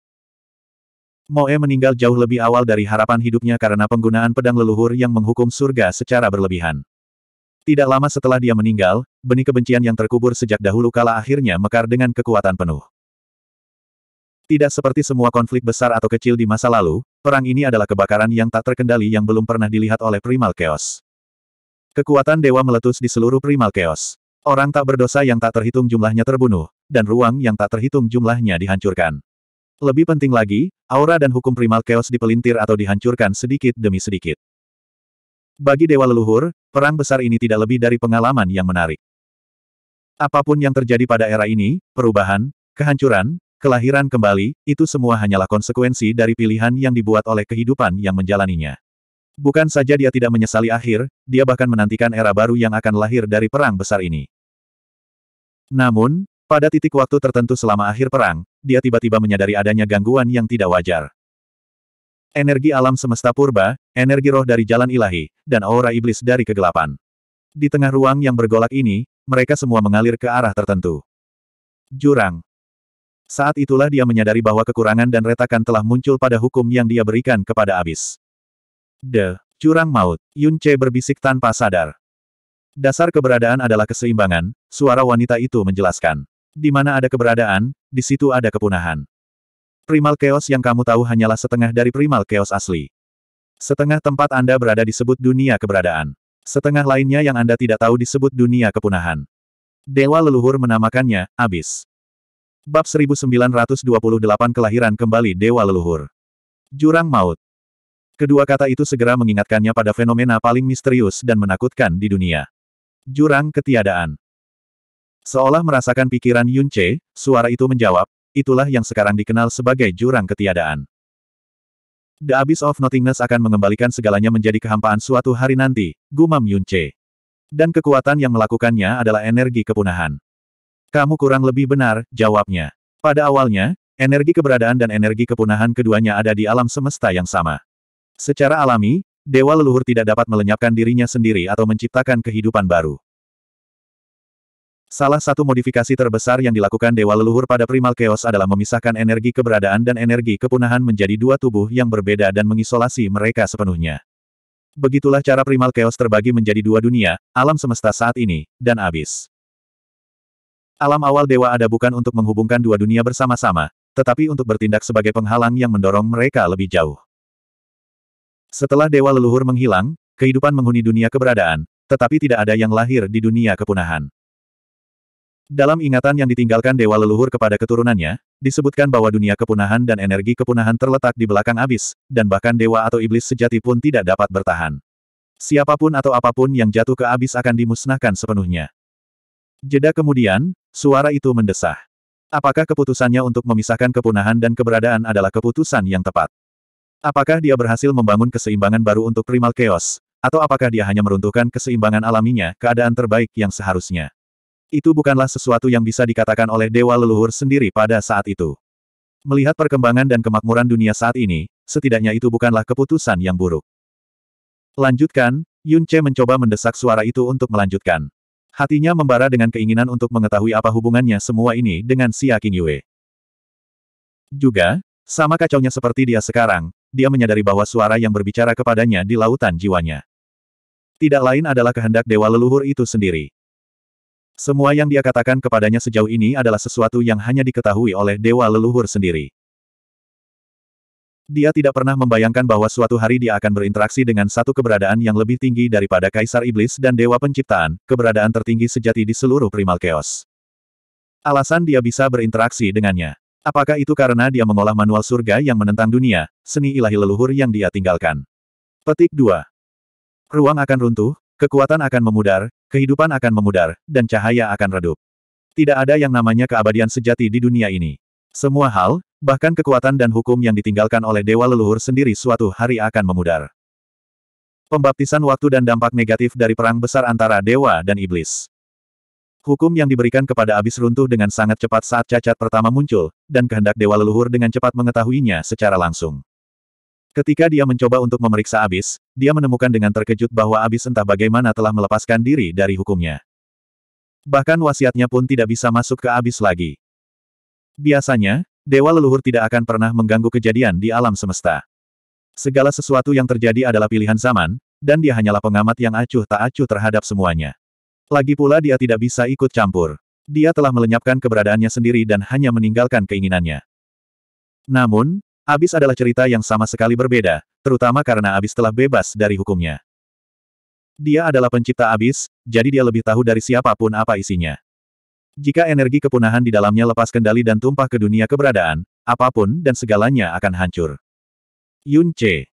Moe meninggal jauh lebih awal dari harapan hidupnya karena penggunaan pedang leluhur yang menghukum surga secara berlebihan. Tidak lama setelah dia meninggal, benih kebencian yang terkubur sejak dahulu kala akhirnya mekar dengan kekuatan penuh. Tidak seperti semua konflik besar atau kecil di masa lalu, perang ini adalah kebakaran yang tak terkendali yang belum pernah dilihat oleh Primal Chaos. Kekuatan dewa meletus di seluruh Primal Chaos. Orang tak berdosa yang tak terhitung jumlahnya terbunuh, dan ruang yang tak terhitung jumlahnya dihancurkan. Lebih penting lagi, aura dan hukum Primal Chaos dipelintir atau dihancurkan sedikit demi sedikit. Bagi dewa leluhur, perang besar ini tidak lebih dari pengalaman yang menarik. Apapun yang terjadi pada era ini, perubahan, kehancuran, Kelahiran kembali, itu semua hanyalah konsekuensi dari pilihan yang dibuat oleh kehidupan yang menjalaninya. Bukan saja dia tidak menyesali akhir, dia bahkan menantikan era baru yang akan lahir dari perang besar ini. Namun, pada titik waktu tertentu selama akhir perang, dia tiba-tiba menyadari adanya gangguan yang tidak wajar. Energi alam semesta purba, energi roh dari jalan ilahi, dan aura iblis dari kegelapan. Di tengah ruang yang bergolak ini, mereka semua mengalir ke arah tertentu. Jurang. Saat itulah dia menyadari bahwa kekurangan dan retakan telah muncul pada hukum yang dia berikan kepada Abis. De, curang maut, Yun Che berbisik tanpa sadar. Dasar keberadaan adalah keseimbangan, suara wanita itu menjelaskan. Di mana ada keberadaan, di situ ada kepunahan. Primal chaos yang kamu tahu hanyalah setengah dari primal chaos asli. Setengah tempat Anda berada disebut dunia keberadaan. Setengah lainnya yang Anda tidak tahu disebut dunia kepunahan. Dewa leluhur menamakannya, abis. Bab 1928 Kelahiran Kembali Dewa Leluhur. Jurang Maut. Kedua kata itu segera mengingatkannya pada fenomena paling misterius dan menakutkan di dunia. Jurang Ketiadaan. Seolah merasakan pikiran Yun Che, suara itu menjawab, itulah yang sekarang dikenal sebagai Jurang Ketiadaan. The Abyss of Nothingness akan mengembalikan segalanya menjadi kehampaan suatu hari nanti, gumam Yun Che. Dan kekuatan yang melakukannya adalah energi kepunahan. Kamu kurang lebih benar, jawabnya. Pada awalnya, energi keberadaan dan energi kepunahan keduanya ada di alam semesta yang sama. Secara alami, dewa leluhur tidak dapat melenyapkan dirinya sendiri atau menciptakan kehidupan baru. Salah satu modifikasi terbesar yang dilakukan Dewa Leluhur pada Primal Chaos adalah memisahkan energi keberadaan dan energi kepunahan menjadi dua tubuh yang berbeda dan mengisolasi mereka sepenuhnya. Begitulah cara Primal Chaos terbagi menjadi dua dunia, alam semesta saat ini, dan abis. Alam awal dewa ada bukan untuk menghubungkan dua dunia bersama-sama, tetapi untuk bertindak sebagai penghalang yang mendorong mereka lebih jauh. Setelah dewa leluhur menghilang, kehidupan menghuni dunia keberadaan, tetapi tidak ada yang lahir di dunia kepunahan. Dalam ingatan yang ditinggalkan dewa leluhur kepada keturunannya, disebutkan bahwa dunia kepunahan dan energi kepunahan terletak di belakang abis, dan bahkan dewa atau iblis sejati pun tidak dapat bertahan. Siapapun atau apapun yang jatuh ke abis akan dimusnahkan sepenuhnya. Jeda kemudian, Suara itu mendesah. Apakah keputusannya untuk memisahkan kepunahan dan keberadaan adalah keputusan yang tepat? Apakah dia berhasil membangun keseimbangan baru untuk primal chaos? Atau apakah dia hanya meruntuhkan keseimbangan alaminya, keadaan terbaik yang seharusnya? Itu bukanlah sesuatu yang bisa dikatakan oleh dewa leluhur sendiri pada saat itu. Melihat perkembangan dan kemakmuran dunia saat ini, setidaknya itu bukanlah keputusan yang buruk. Lanjutkan, Yun Che mencoba mendesak suara itu untuk melanjutkan. Hatinya membara dengan keinginan untuk mengetahui apa hubungannya semua ini dengan Xia King Yue. Juga, sama kacaunya seperti dia sekarang, dia menyadari bahwa suara yang berbicara kepadanya di lautan jiwanya. Tidak lain adalah kehendak dewa leluhur itu sendiri. Semua yang dia katakan kepadanya sejauh ini adalah sesuatu yang hanya diketahui oleh dewa leluhur sendiri. Dia tidak pernah membayangkan bahwa suatu hari dia akan berinteraksi dengan satu keberadaan yang lebih tinggi daripada Kaisar Iblis dan Dewa Penciptaan, keberadaan tertinggi sejati di seluruh primal chaos. Alasan dia bisa berinteraksi dengannya. Apakah itu karena dia mengolah manual surga yang menentang dunia, seni ilahi leluhur yang dia tinggalkan? Petik 2. Ruang akan runtuh, kekuatan akan memudar, kehidupan akan memudar, dan cahaya akan redup. Tidak ada yang namanya keabadian sejati di dunia ini. Semua hal, Bahkan kekuatan dan hukum yang ditinggalkan oleh dewa leluhur sendiri suatu hari akan memudar. Pembaptisan waktu dan dampak negatif dari perang besar antara dewa dan iblis. Hukum yang diberikan kepada abis runtuh dengan sangat cepat saat cacat pertama muncul, dan kehendak Dewa Leluhur dengan cepat mengetahuinya secara langsung. Ketika dia mencoba untuk memeriksa abis, dia menemukan dengan terkejut bahwa abis entah bagaimana telah melepaskan diri dari hukumnya. Bahkan wasiatnya pun tidak bisa masuk ke abis lagi. Biasanya, dewa leluhur tidak akan pernah mengganggu kejadian di alam semesta. Segala sesuatu yang terjadi adalah pilihan zaman, dan dia hanyalah pengamat yang acuh tak acuh terhadap semuanya. Lagi pula dia tidak bisa ikut campur. Dia telah melenyapkan keberadaannya sendiri dan hanya meninggalkan keinginannya. Namun, Abis adalah cerita yang sama sekali berbeda, terutama karena Abis telah bebas dari hukumnya. Dia adalah pencipta Abis, jadi dia lebih tahu dari siapapun apa isinya. Jika energi kepunahan di dalamnya lepas kendali dan tumpah ke dunia keberadaan, apapun dan segalanya akan hancur. Yun C.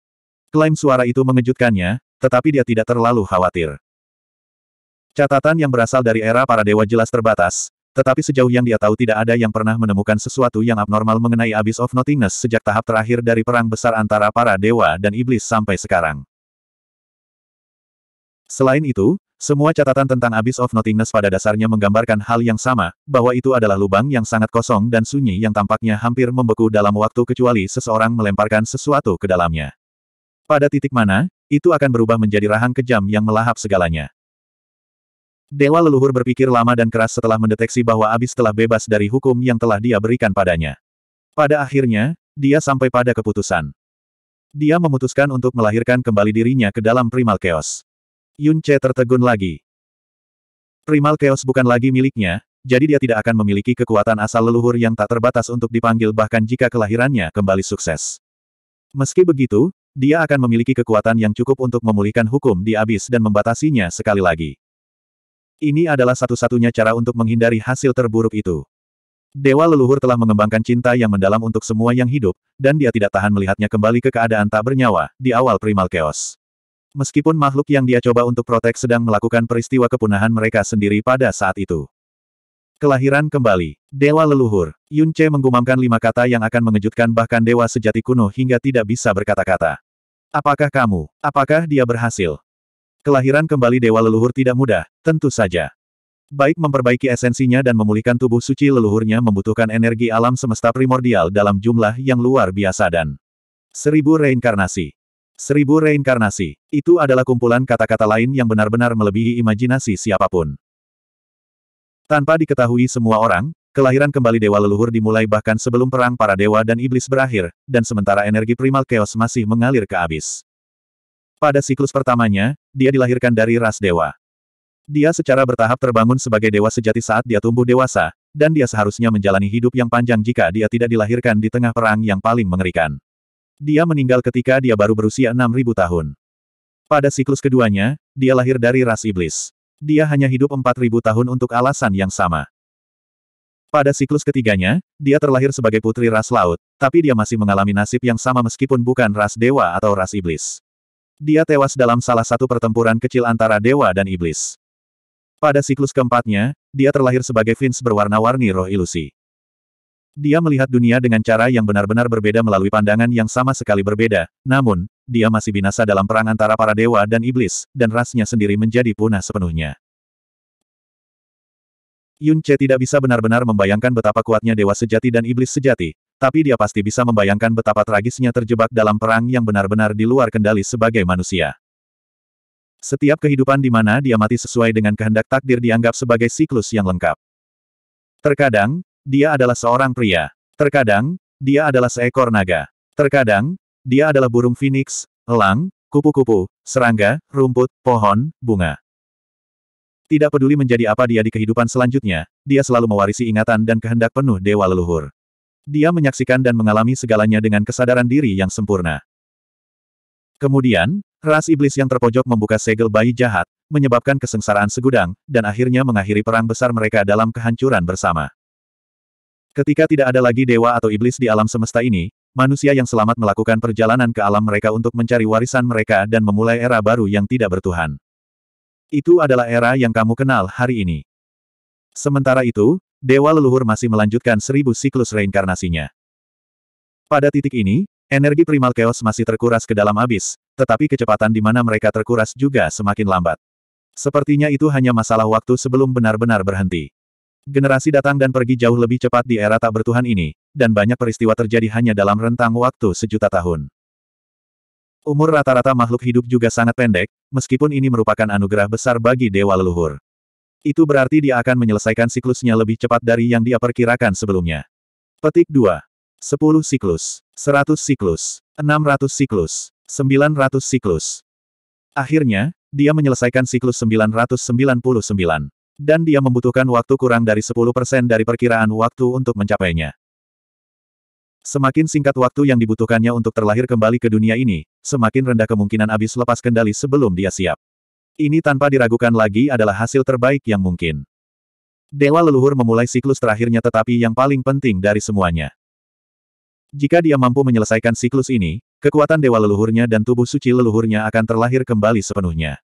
Klaim suara itu mengejutkannya, tetapi dia tidak terlalu khawatir. Catatan yang berasal dari era para dewa jelas terbatas, tetapi sejauh yang dia tahu tidak ada yang pernah menemukan sesuatu yang abnormal mengenai Abyss of Nothingness sejak tahap terakhir dari perang besar antara para dewa dan iblis sampai sekarang. Selain itu, semua catatan tentang Abyss of Nothingness pada dasarnya menggambarkan hal yang sama, bahwa itu adalah lubang yang sangat kosong dan sunyi yang tampaknya hampir membeku dalam waktu kecuali seseorang melemparkan sesuatu ke dalamnya. Pada titik mana, itu akan berubah menjadi rahang kejam yang melahap segalanya. Dewa leluhur berpikir lama dan keras setelah mendeteksi bahwa Abis telah bebas dari hukum yang telah dia berikan padanya. Pada akhirnya, dia sampai pada keputusan. Dia memutuskan untuk melahirkan kembali dirinya ke dalam primal chaos. Yun Che tertegun lagi. Primal Chaos bukan lagi miliknya, jadi dia tidak akan memiliki kekuatan asal leluhur yang tak terbatas untuk dipanggil bahkan jika kelahirannya kembali sukses. Meski begitu, dia akan memiliki kekuatan yang cukup untuk memulihkan hukum di abis dan membatasinya sekali lagi. Ini adalah satu-satunya cara untuk menghindari hasil terburuk itu. Dewa leluhur telah mengembangkan cinta yang mendalam untuk semua yang hidup, dan dia tidak tahan melihatnya kembali ke keadaan tak bernyawa di awal primal chaos. Meskipun makhluk yang dia coba untuk protek sedang melakukan peristiwa kepunahan mereka sendiri pada saat itu. Kelahiran kembali. Dewa leluhur. Yun Che menggumamkan lima kata yang akan mengejutkan bahkan dewa sejati kuno hingga tidak bisa berkata-kata. Apakah kamu? Apakah dia berhasil? Kelahiran kembali dewa leluhur tidak mudah, tentu saja. Baik memperbaiki esensinya dan memulihkan tubuh suci leluhurnya membutuhkan energi alam semesta primordial dalam jumlah yang luar biasa dan seribu reinkarnasi. Seribu reinkarnasi. Itu adalah kumpulan kata-kata lain yang benar-benar melebihi imajinasi siapapun. Tanpa diketahui semua orang, kelahiran kembali dewa leluhur dimulai bahkan sebelum perang para dewa dan iblis berakhir, dan sementara energi primal chaos masih mengalir ke abis. Pada siklus pertamanya, dia dilahirkan dari ras dewa. Dia secara bertahap terbangun sebagai dewa sejati saat dia tumbuh dewasa, dan dia seharusnya menjalani hidup yang panjang jika dia tidak dilahirkan di tengah perang yang paling mengerikan. Dia meninggal ketika dia baru berusia 6.000 tahun. Pada siklus keduanya, dia lahir dari ras iblis. Dia hanya hidup 4.000 tahun untuk alasan yang sama. Pada siklus ketiganya, dia terlahir sebagai putri ras laut, tapi dia masih mengalami nasib yang sama meskipun bukan ras dewa atau ras iblis. Dia tewas dalam salah satu pertempuran kecil antara dewa dan iblis. Pada siklus keempatnya, dia terlahir sebagai Vince berwarna-warni roh ilusi. Dia melihat dunia dengan cara yang benar-benar berbeda melalui pandangan yang sama sekali berbeda, namun, dia masih binasa dalam perang antara para dewa dan iblis, dan rasnya sendiri menjadi punah sepenuhnya. Yun Che tidak bisa benar-benar membayangkan betapa kuatnya dewa sejati dan iblis sejati, tapi dia pasti bisa membayangkan betapa tragisnya terjebak dalam perang yang benar-benar di luar kendali sebagai manusia. Setiap kehidupan di mana dia mati sesuai dengan kehendak takdir dianggap sebagai siklus yang lengkap. Terkadang, dia adalah seorang pria. Terkadang, dia adalah seekor naga. Terkadang, dia adalah burung phoenix, elang, kupu-kupu, serangga, rumput, pohon, bunga. Tidak peduli menjadi apa dia di kehidupan selanjutnya, dia selalu mewarisi ingatan dan kehendak penuh dewa leluhur. Dia menyaksikan dan mengalami segalanya dengan kesadaran diri yang sempurna. Kemudian, ras iblis yang terpojok membuka segel bayi jahat, menyebabkan kesengsaraan segudang, dan akhirnya mengakhiri perang besar mereka dalam kehancuran bersama. Ketika tidak ada lagi dewa atau iblis di alam semesta ini, manusia yang selamat melakukan perjalanan ke alam mereka untuk mencari warisan mereka dan memulai era baru yang tidak bertuhan. Itu adalah era yang kamu kenal hari ini. Sementara itu, Dewa Leluhur masih melanjutkan seribu siklus reinkarnasinya. Pada titik ini, energi primal chaos masih terkuras ke dalam abis, tetapi kecepatan di mana mereka terkuras juga semakin lambat. Sepertinya itu hanya masalah waktu sebelum benar-benar berhenti. Generasi datang dan pergi jauh lebih cepat di era tak bertuhan ini, dan banyak peristiwa terjadi hanya dalam rentang waktu sejuta tahun. Umur rata-rata makhluk hidup juga sangat pendek, meskipun ini merupakan anugerah besar bagi dewa leluhur. Itu berarti dia akan menyelesaikan siklusnya lebih cepat dari yang dia perkirakan sebelumnya. Petik 2. 10 siklus, 100 siklus, 600 siklus, 900 siklus. Akhirnya, dia menyelesaikan siklus 999. Dan dia membutuhkan waktu kurang dari 10% dari perkiraan waktu untuk mencapainya. Semakin singkat waktu yang dibutuhkannya untuk terlahir kembali ke dunia ini, semakin rendah kemungkinan abis lepas kendali sebelum dia siap. Ini tanpa diragukan lagi adalah hasil terbaik yang mungkin. Dewa leluhur memulai siklus terakhirnya tetapi yang paling penting dari semuanya. Jika dia mampu menyelesaikan siklus ini, kekuatan dewa leluhurnya dan tubuh suci leluhurnya akan terlahir kembali sepenuhnya.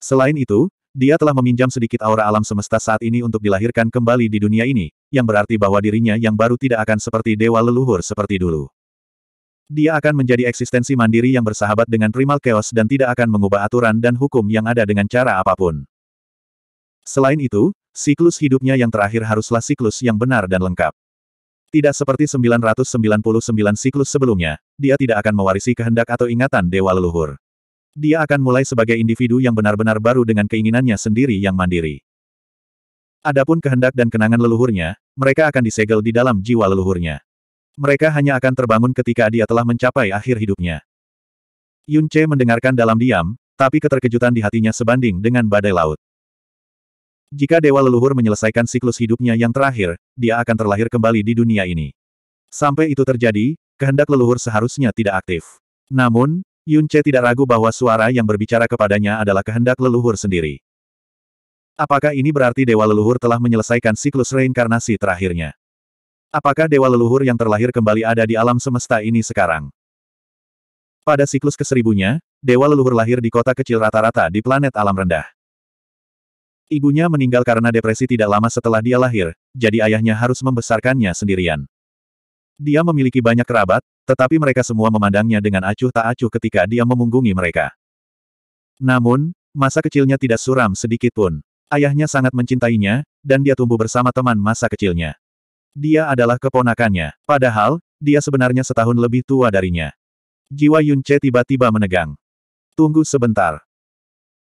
Selain itu, dia telah meminjam sedikit aura alam semesta saat ini untuk dilahirkan kembali di dunia ini, yang berarti bahwa dirinya yang baru tidak akan seperti dewa leluhur seperti dulu. Dia akan menjadi eksistensi mandiri yang bersahabat dengan primal chaos dan tidak akan mengubah aturan dan hukum yang ada dengan cara apapun. Selain itu, siklus hidupnya yang terakhir haruslah siklus yang benar dan lengkap. Tidak seperti 999 siklus sebelumnya, dia tidak akan mewarisi kehendak atau ingatan dewa leluhur. Dia akan mulai sebagai individu yang benar-benar baru dengan keinginannya sendiri yang mandiri. Adapun kehendak dan kenangan leluhurnya, mereka akan disegel di dalam jiwa leluhurnya. Mereka hanya akan terbangun ketika dia telah mencapai akhir hidupnya. Yun Che mendengarkan dalam diam, tapi keterkejutan di hatinya sebanding dengan badai laut. Jika Dewa Leluhur menyelesaikan siklus hidupnya yang terakhir, dia akan terlahir kembali di dunia ini. Sampai itu terjadi, kehendak leluhur seharusnya tidak aktif. Namun, Yunche tidak ragu bahwa suara yang berbicara kepadanya adalah kehendak leluhur sendiri. Apakah ini berarti Dewa Leluhur telah menyelesaikan siklus reinkarnasi terakhirnya? Apakah Dewa Leluhur yang terlahir kembali ada di alam semesta ini sekarang? Pada siklus keseribunya, Dewa Leluhur lahir di kota kecil rata-rata di planet alam rendah. Ibunya meninggal karena depresi tidak lama setelah dia lahir, jadi ayahnya harus membesarkannya sendirian. Dia memiliki banyak kerabat, tetapi mereka semua memandangnya dengan acuh tak acuh ketika dia memunggungi mereka. Namun, masa kecilnya tidak suram sedikit pun. Ayahnya sangat mencintainya, dan dia tumbuh bersama teman masa kecilnya. Dia adalah keponakannya, padahal, dia sebenarnya setahun lebih tua darinya. Jiwa Yunce tiba-tiba menegang. Tunggu sebentar.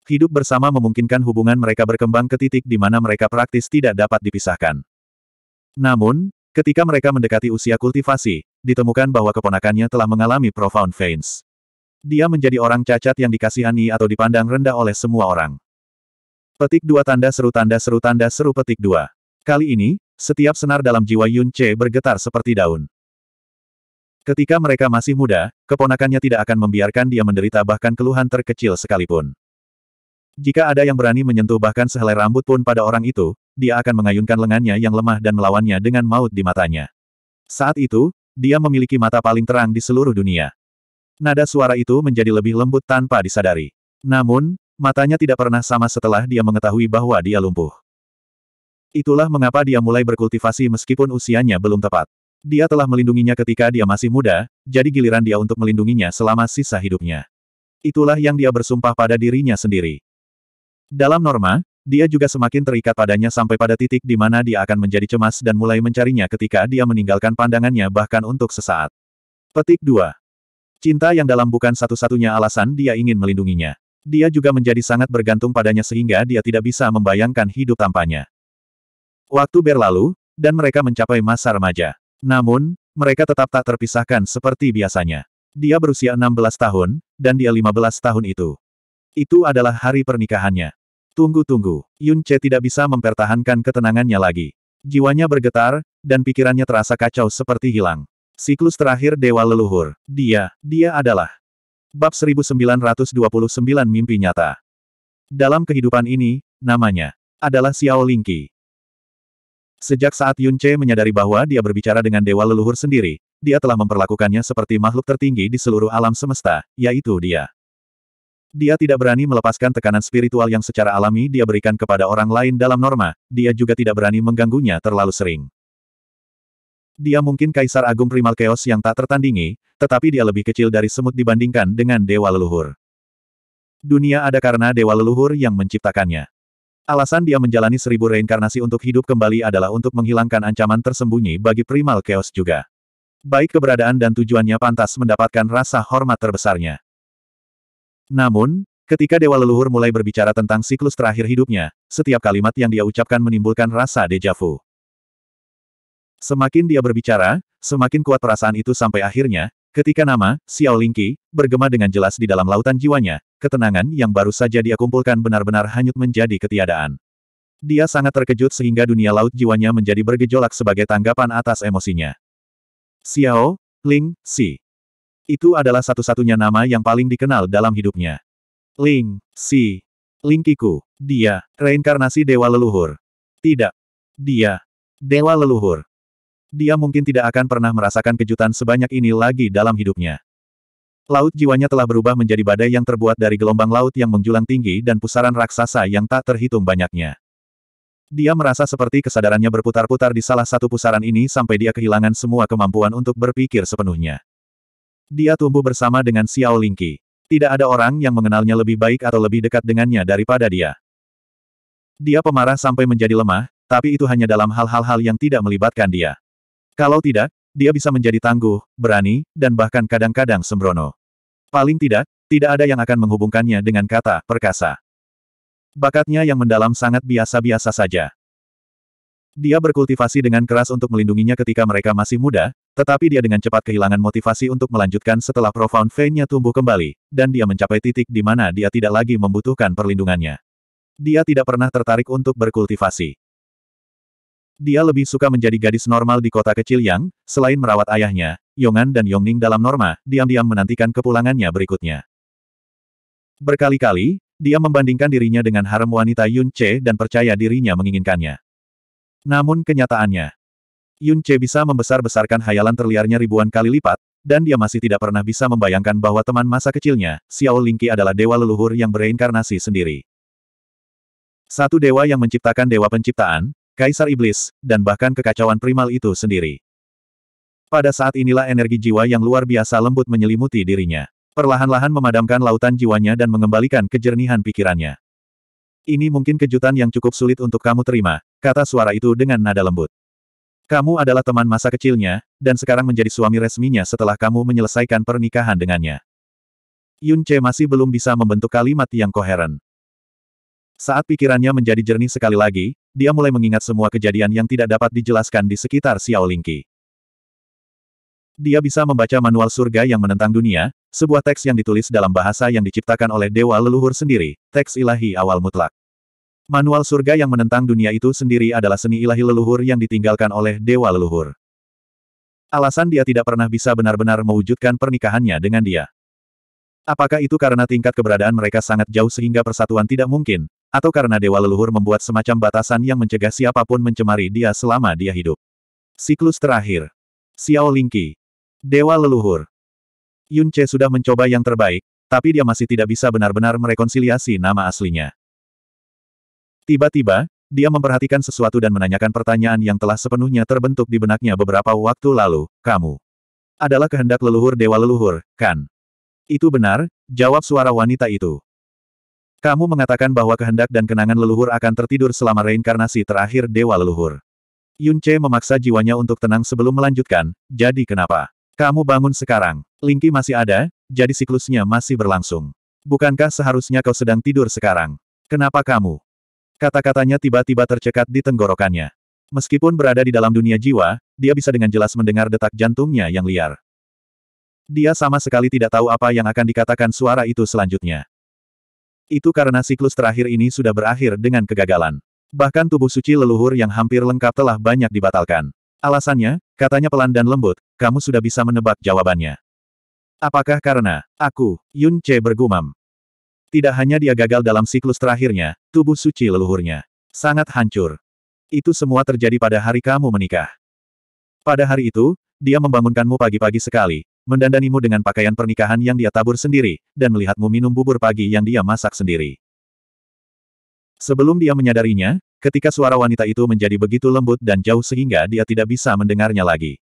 Hidup bersama memungkinkan hubungan mereka berkembang ke titik di mana mereka praktis tidak dapat dipisahkan. Namun, Ketika mereka mendekati usia kultivasi, ditemukan bahwa keponakannya telah mengalami profound veins. Dia menjadi orang cacat yang dikasihani atau dipandang rendah oleh semua orang. Petik dua tanda seru tanda seru tanda seru petik dua. Kali ini, setiap senar dalam jiwa Yun Che bergetar seperti daun. Ketika mereka masih muda, keponakannya tidak akan membiarkan dia menderita bahkan keluhan terkecil sekalipun. Jika ada yang berani menyentuh bahkan sehelai rambut pun pada orang itu, dia akan mengayunkan lengannya yang lemah dan melawannya dengan maut di matanya. Saat itu, dia memiliki mata paling terang di seluruh dunia. Nada suara itu menjadi lebih lembut tanpa disadari. Namun, matanya tidak pernah sama setelah dia mengetahui bahwa dia lumpuh. Itulah mengapa dia mulai berkultivasi meskipun usianya belum tepat. Dia telah melindunginya ketika dia masih muda, jadi giliran dia untuk melindunginya selama sisa hidupnya. Itulah yang dia bersumpah pada dirinya sendiri. Dalam norma, dia juga semakin terikat padanya sampai pada titik di mana dia akan menjadi cemas dan mulai mencarinya ketika dia meninggalkan pandangannya bahkan untuk sesaat. Petik 2. Cinta yang dalam bukan satu-satunya alasan dia ingin melindunginya. Dia juga menjadi sangat bergantung padanya sehingga dia tidak bisa membayangkan hidup tanpanya. Waktu berlalu, dan mereka mencapai masa remaja. Namun, mereka tetap tak terpisahkan seperti biasanya. Dia berusia 16 tahun, dan dia 15 tahun itu. Itu adalah hari pernikahannya. Tunggu-tunggu, Yun Che tidak bisa mempertahankan ketenangannya lagi. Jiwanya bergetar, dan pikirannya terasa kacau seperti hilang. Siklus terakhir Dewa Leluhur. Dia, dia adalah. Bab 1929 Mimpi Nyata. Dalam kehidupan ini, namanya adalah Xiao Lingqi. Sejak saat Yun Che menyadari bahwa dia berbicara dengan Dewa Leluhur sendiri, dia telah memperlakukannya seperti makhluk tertinggi di seluruh alam semesta, yaitu dia. Dia tidak berani melepaskan tekanan spiritual yang secara alami dia berikan kepada orang lain dalam norma, dia juga tidak berani mengganggunya terlalu sering. Dia mungkin Kaisar Agung Primal Chaos yang tak tertandingi, tetapi dia lebih kecil dari semut dibandingkan dengan Dewa Leluhur. Dunia ada karena Dewa Leluhur yang menciptakannya. Alasan dia menjalani seribu reinkarnasi untuk hidup kembali adalah untuk menghilangkan ancaman tersembunyi bagi Primal Chaos juga. Baik keberadaan dan tujuannya pantas mendapatkan rasa hormat terbesarnya. Namun, ketika Dewa Leluhur mulai berbicara tentang siklus terakhir hidupnya, setiap kalimat yang dia ucapkan menimbulkan rasa dejavu. Semakin dia berbicara, semakin kuat perasaan itu sampai akhirnya, ketika nama, Xiao Lingqi, bergema dengan jelas di dalam lautan jiwanya, ketenangan yang baru saja dia kumpulkan benar-benar hanyut menjadi ketiadaan. Dia sangat terkejut sehingga dunia laut jiwanya menjadi bergejolak sebagai tanggapan atas emosinya. Xiao, Ling, Si. Itu adalah satu-satunya nama yang paling dikenal dalam hidupnya. Ling, Si. Ling Kiku. Dia, reinkarnasi dewa leluhur. Tidak. Dia. Dewa leluhur. Dia mungkin tidak akan pernah merasakan kejutan sebanyak ini lagi dalam hidupnya. Laut jiwanya telah berubah menjadi badai yang terbuat dari gelombang laut yang menjulang tinggi dan pusaran raksasa yang tak terhitung banyaknya. Dia merasa seperti kesadarannya berputar-putar di salah satu pusaran ini sampai dia kehilangan semua kemampuan untuk berpikir sepenuhnya. Dia tumbuh bersama dengan Xiao Lingqi. Tidak ada orang yang mengenalnya lebih baik atau lebih dekat dengannya daripada dia. Dia pemarah sampai menjadi lemah, tapi itu hanya dalam hal-hal yang tidak melibatkan dia. Kalau tidak, dia bisa menjadi tangguh, berani, dan bahkan kadang-kadang sembrono. Paling tidak, tidak ada yang akan menghubungkannya dengan kata perkasa. Bakatnya yang mendalam sangat biasa-biasa saja. Dia berkultivasi dengan keras untuk melindunginya ketika mereka masih muda, tetapi dia dengan cepat kehilangan motivasi untuk melanjutkan setelah Profound Vein-nya tumbuh kembali, dan dia mencapai titik di mana dia tidak lagi membutuhkan perlindungannya. Dia tidak pernah tertarik untuk berkultivasi. Dia lebih suka menjadi gadis normal di kota kecil yang, selain merawat ayahnya, Yongan dan Yongning dalam norma, diam-diam menantikan kepulangannya berikutnya. Berkali-kali, dia membandingkan dirinya dengan harem wanita Yun Che dan percaya dirinya menginginkannya. Namun kenyataannya, Yun Che bisa membesar-besarkan hayalan terliarnya ribuan kali lipat, dan dia masih tidak pernah bisa membayangkan bahwa teman masa kecilnya, Xiao Lingqi adalah dewa leluhur yang bereinkarnasi sendiri. Satu dewa yang menciptakan dewa penciptaan, Kaisar Iblis, dan bahkan kekacauan primal itu sendiri. Pada saat inilah energi jiwa yang luar biasa lembut menyelimuti dirinya. Perlahan-lahan memadamkan lautan jiwanya dan mengembalikan kejernihan pikirannya. Ini mungkin kejutan yang cukup sulit untuk kamu terima, kata suara itu dengan nada lembut. Kamu adalah teman masa kecilnya, dan sekarang menjadi suami resminya setelah kamu menyelesaikan pernikahan dengannya. Yun Che masih belum bisa membentuk kalimat yang koheren. Saat pikirannya menjadi jernih sekali lagi, dia mulai mengingat semua kejadian yang tidak dapat dijelaskan di sekitar Xiao Lingqi. Dia bisa membaca manual surga yang menentang dunia, sebuah teks yang ditulis dalam bahasa yang diciptakan oleh dewa leluhur sendiri, teks ilahi awal mutlak. Manual surga yang menentang dunia itu sendiri adalah seni ilahi leluhur yang ditinggalkan oleh dewa leluhur. Alasan dia tidak pernah bisa benar-benar mewujudkan pernikahannya dengan dia. Apakah itu karena tingkat keberadaan mereka sangat jauh sehingga persatuan tidak mungkin, atau karena dewa leluhur membuat semacam batasan yang mencegah siapapun mencemari dia selama dia hidup? Siklus terakhir. Xiao Lingqi. Dewa leluhur. Yun Che sudah mencoba yang terbaik, tapi dia masih tidak bisa benar-benar merekonsiliasi nama aslinya. Tiba-tiba, dia memperhatikan sesuatu dan menanyakan pertanyaan yang telah sepenuhnya terbentuk di benaknya beberapa waktu lalu, kamu adalah kehendak leluhur dewa leluhur, kan? Itu benar, jawab suara wanita itu. Kamu mengatakan bahwa kehendak dan kenangan leluhur akan tertidur selama reinkarnasi terakhir dewa leluhur. Yun Che memaksa jiwanya untuk tenang sebelum melanjutkan, jadi kenapa? Kamu bangun sekarang. Lingki masih ada, jadi siklusnya masih berlangsung. Bukankah seharusnya kau sedang tidur sekarang? Kenapa kamu? Kata-katanya tiba-tiba tercekat di tenggorokannya. Meskipun berada di dalam dunia jiwa, dia bisa dengan jelas mendengar detak jantungnya yang liar. Dia sama sekali tidak tahu apa yang akan dikatakan suara itu selanjutnya. Itu karena siklus terakhir ini sudah berakhir dengan kegagalan. Bahkan tubuh suci leluhur yang hampir lengkap telah banyak dibatalkan. Alasannya, katanya pelan dan lembut, kamu sudah bisa menebak jawabannya. Apakah karena, aku, Yun Che bergumam. Tidak hanya dia gagal dalam siklus terakhirnya, tubuh suci leluhurnya sangat hancur. Itu semua terjadi pada hari kamu menikah. Pada hari itu, dia membangunkanmu pagi-pagi sekali, mendandanimu dengan pakaian pernikahan yang dia tabur sendiri, dan melihatmu minum bubur pagi yang dia masak sendiri. Sebelum dia menyadarinya, ketika suara wanita itu menjadi begitu lembut dan jauh sehingga dia tidak bisa mendengarnya lagi.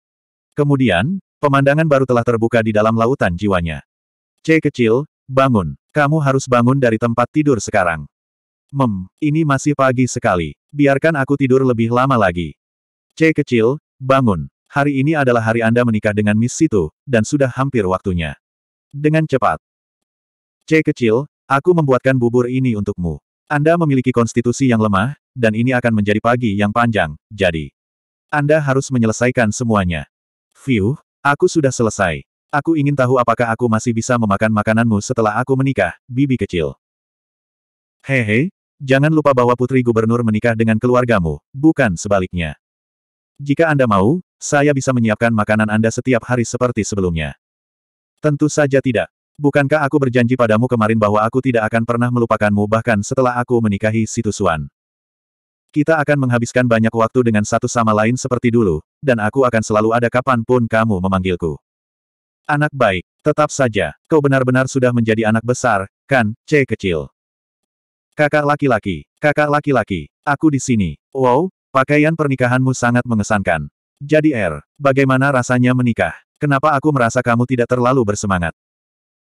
Kemudian, pemandangan baru telah terbuka di dalam lautan jiwanya. C kecil, bangun. Kamu harus bangun dari tempat tidur sekarang. Mem, ini masih pagi sekali. Biarkan aku tidur lebih lama lagi. C kecil, bangun. Hari ini adalah hari Anda menikah dengan Miss Situ, dan sudah hampir waktunya. Dengan cepat. C kecil, aku membuatkan bubur ini untukmu. Anda memiliki konstitusi yang lemah, dan ini akan menjadi pagi yang panjang, jadi. Anda harus menyelesaikan semuanya. View, aku sudah selesai. Aku ingin tahu apakah aku masih bisa memakan makananmu setelah aku menikah, bibi kecil. Hehe, jangan lupa bahwa putri gubernur menikah dengan keluargamu, bukan sebaliknya. Jika Anda mau, saya bisa menyiapkan makanan Anda setiap hari seperti sebelumnya. Tentu saja tidak. Bukankah aku berjanji padamu kemarin bahwa aku tidak akan pernah melupakanmu bahkan setelah aku menikahi Situsuan? Kita akan menghabiskan banyak waktu dengan satu sama lain seperti dulu, dan aku akan selalu ada kapanpun kamu memanggilku. Anak baik, tetap saja, kau benar-benar sudah menjadi anak besar, kan, C kecil. Kakak laki-laki, kakak laki-laki, aku di sini. Wow, pakaian pernikahanmu sangat mengesankan. Jadi R, er, bagaimana rasanya menikah? Kenapa aku merasa kamu tidak terlalu bersemangat?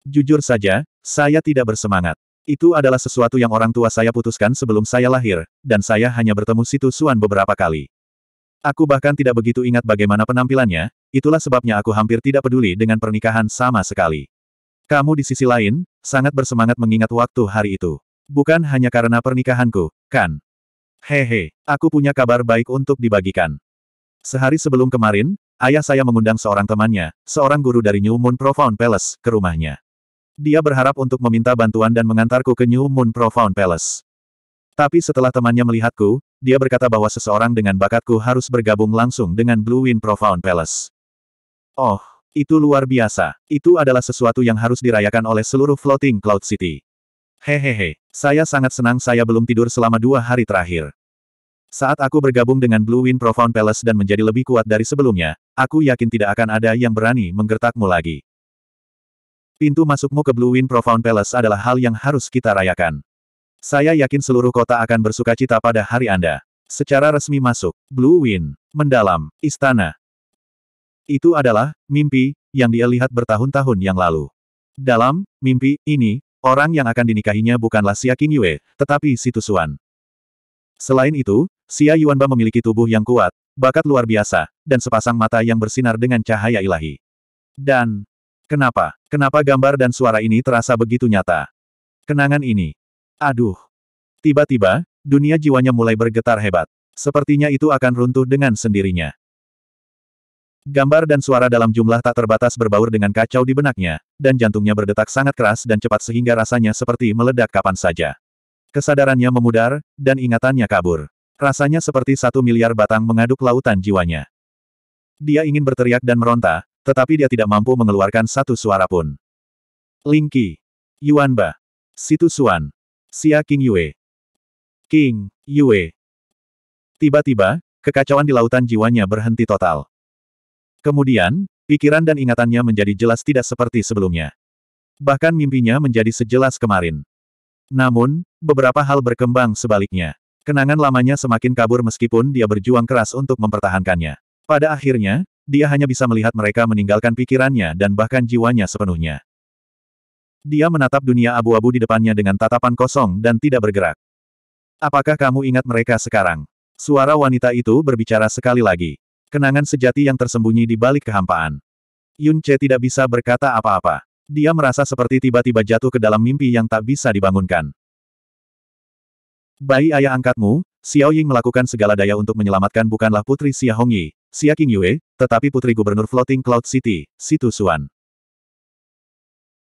Jujur saja, saya tidak bersemangat. Itu adalah sesuatu yang orang tua saya putuskan sebelum saya lahir, dan saya hanya bertemu situ Suan beberapa kali. Aku bahkan tidak begitu ingat bagaimana penampilannya, itulah sebabnya aku hampir tidak peduli dengan pernikahan sama sekali. Kamu di sisi lain, sangat bersemangat mengingat waktu hari itu. Bukan hanya karena pernikahanku, kan? Hehe, aku punya kabar baik untuk dibagikan. Sehari sebelum kemarin, ayah saya mengundang seorang temannya, seorang guru dari New Moon Profound Palace, ke rumahnya. Dia berharap untuk meminta bantuan dan mengantarku ke New Moon Profound Palace. Tapi setelah temannya melihatku, dia berkata bahwa seseorang dengan bakatku harus bergabung langsung dengan Blue Wind Profound Palace. Oh, itu luar biasa. Itu adalah sesuatu yang harus dirayakan oleh seluruh Floating Cloud City. Hehehe, saya sangat senang saya belum tidur selama dua hari terakhir. Saat aku bergabung dengan Blue Wind Profound Palace dan menjadi lebih kuat dari sebelumnya, aku yakin tidak akan ada yang berani menggertakmu lagi. Pintu masukmu ke Blue Wind Profound Palace adalah hal yang harus kita rayakan. Saya yakin seluruh kota akan bersuka cita pada hari Anda. Secara resmi masuk, Blue Wind, mendalam, istana. Itu adalah, mimpi, yang dia lihat bertahun-tahun yang lalu. Dalam, mimpi, ini, orang yang akan dinikahinya bukanlah Xia Yue, tetapi si Tusuan. Selain itu, Xia Yuanba memiliki tubuh yang kuat, bakat luar biasa, dan sepasang mata yang bersinar dengan cahaya ilahi. Dan, kenapa, kenapa gambar dan suara ini terasa begitu nyata? Kenangan ini, Aduh. Tiba-tiba, dunia jiwanya mulai bergetar hebat. Sepertinya itu akan runtuh dengan sendirinya. Gambar dan suara dalam jumlah tak terbatas berbaur dengan kacau di benaknya, dan jantungnya berdetak sangat keras dan cepat sehingga rasanya seperti meledak kapan saja. Kesadarannya memudar, dan ingatannya kabur. Rasanya seperti satu miliar batang mengaduk lautan jiwanya. Dia ingin berteriak dan meronta, tetapi dia tidak mampu mengeluarkan satu suara pun. Lingqi. Yuanba. Situ Suan. Xia King Yue. King Yue. Tiba-tiba, kekacauan di lautan jiwanya berhenti total. Kemudian, pikiran dan ingatannya menjadi jelas tidak seperti sebelumnya. Bahkan mimpinya menjadi sejelas kemarin. Namun, beberapa hal berkembang sebaliknya. Kenangan lamanya semakin kabur meskipun dia berjuang keras untuk mempertahankannya. Pada akhirnya, dia hanya bisa melihat mereka meninggalkan pikirannya dan bahkan jiwanya sepenuhnya. Dia menatap dunia abu-abu di depannya dengan tatapan kosong dan tidak bergerak. Apakah kamu ingat mereka sekarang? Suara wanita itu berbicara sekali lagi. Kenangan sejati yang tersembunyi di balik kehampaan. Yun Che tidak bisa berkata apa-apa. Dia merasa seperti tiba-tiba jatuh ke dalam mimpi yang tak bisa dibangunkan. Bayi ayah angkatmu, Xiao Ying melakukan segala daya untuk menyelamatkan bukanlah putri Xia Hongyi, Xia Qingyue, tetapi putri gubernur Floating Cloud City, Situ Xuan.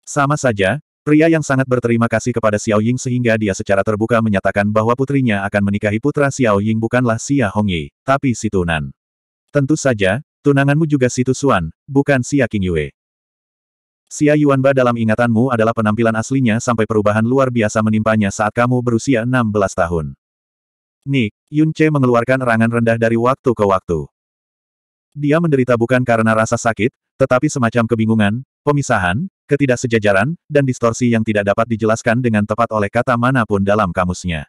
Sama saja, pria yang sangat berterima kasih kepada Xiao Ying sehingga dia secara terbuka menyatakan bahwa putrinya akan menikahi putra Xiao Ying bukanlah Xia Hongyi, tapi si Tunan. Tentu saja, tunanganmu juga si Tusuan, bukan Xia Qingyue. Xia Yuanba dalam ingatanmu adalah penampilan aslinya sampai perubahan luar biasa menimpanya saat kamu berusia 16 tahun. Nick, Yun Che mengeluarkan erangan rendah dari waktu ke waktu. Dia menderita bukan karena rasa sakit, tetapi semacam kebingungan, pemisahan, ketidaksejajaran, dan distorsi yang tidak dapat dijelaskan dengan tepat oleh kata manapun dalam kamusnya.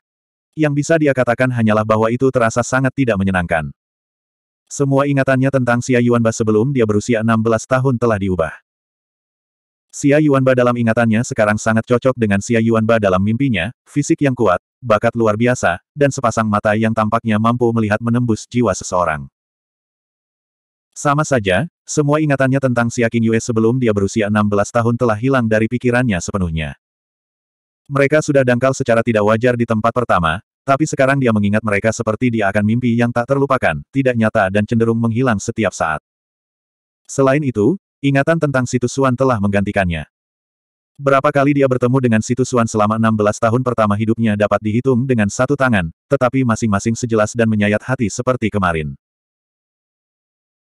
Yang bisa dia katakan hanyalah bahwa itu terasa sangat tidak menyenangkan. Semua ingatannya tentang Xia Yuanba sebelum dia berusia 16 tahun telah diubah. Xia Yuanba dalam ingatannya sekarang sangat cocok dengan Xia Yuanba dalam mimpinya, fisik yang kuat, bakat luar biasa, dan sepasang mata yang tampaknya mampu melihat menembus jiwa seseorang. Sama saja, semua ingatannya tentang Siakin Yue sebelum dia berusia 16 tahun telah hilang dari pikirannya sepenuhnya. Mereka sudah dangkal secara tidak wajar di tempat pertama, tapi sekarang dia mengingat mereka seperti dia akan mimpi yang tak terlupakan, tidak nyata dan cenderung menghilang setiap saat. Selain itu, ingatan tentang situs Suan telah menggantikannya. Berapa kali dia bertemu dengan situs Suan selama 16 tahun pertama hidupnya dapat dihitung dengan satu tangan, tetapi masing-masing sejelas dan menyayat hati seperti kemarin.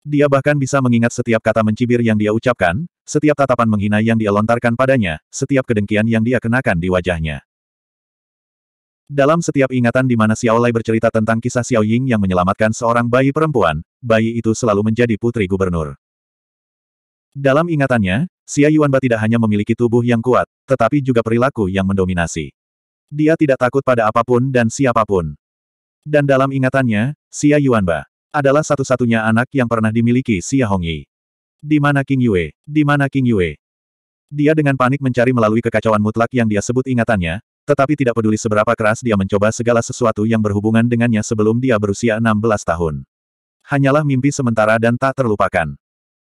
Dia bahkan bisa mengingat setiap kata mencibir yang dia ucapkan, setiap tatapan menghina yang dia lontarkan padanya, setiap kedengkian yang dia kenakan di wajahnya. Dalam setiap ingatan di mana Xiao Lai bercerita tentang kisah Xiao Ying yang menyelamatkan seorang bayi perempuan, bayi itu selalu menjadi putri gubernur. Dalam ingatannya, Xia Yuanba tidak hanya memiliki tubuh yang kuat, tetapi juga perilaku yang mendominasi. Dia tidak takut pada apapun dan siapapun. Dan dalam ingatannya, Xia Yuanba adalah satu-satunya anak yang pernah dimiliki Xia Hongyi. Di mana King Yue? Di mana King Yue? Dia dengan panik mencari melalui kekacauan mutlak yang dia sebut ingatannya, tetapi tidak peduli seberapa keras dia mencoba segala sesuatu yang berhubungan dengannya sebelum dia berusia 16 tahun. Hanyalah mimpi sementara dan tak terlupakan.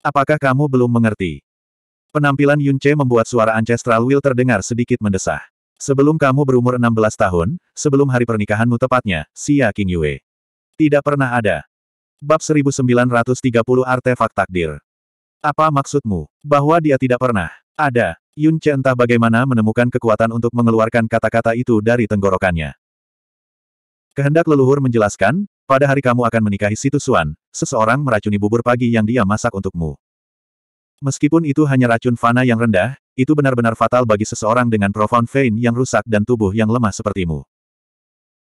Apakah kamu belum mengerti? Penampilan Yun Che membuat suara ancestral Will terdengar sedikit mendesah. Sebelum kamu berumur 16 tahun, sebelum hari pernikahanmu tepatnya, Xia ya King Yue. Tidak pernah ada. Bab 1930 Artefak Takdir. Apa maksudmu? Bahwa dia tidak pernah ada. Yun Che entah bagaimana menemukan kekuatan untuk mengeluarkan kata-kata itu dari tenggorokannya. Kehendak leluhur menjelaskan, pada hari kamu akan menikahi Situ Suan, seseorang meracuni bubur pagi yang dia masak untukmu. Meskipun itu hanya racun fana yang rendah, itu benar-benar fatal bagi seseorang dengan profound vein yang rusak dan tubuh yang lemah sepertimu.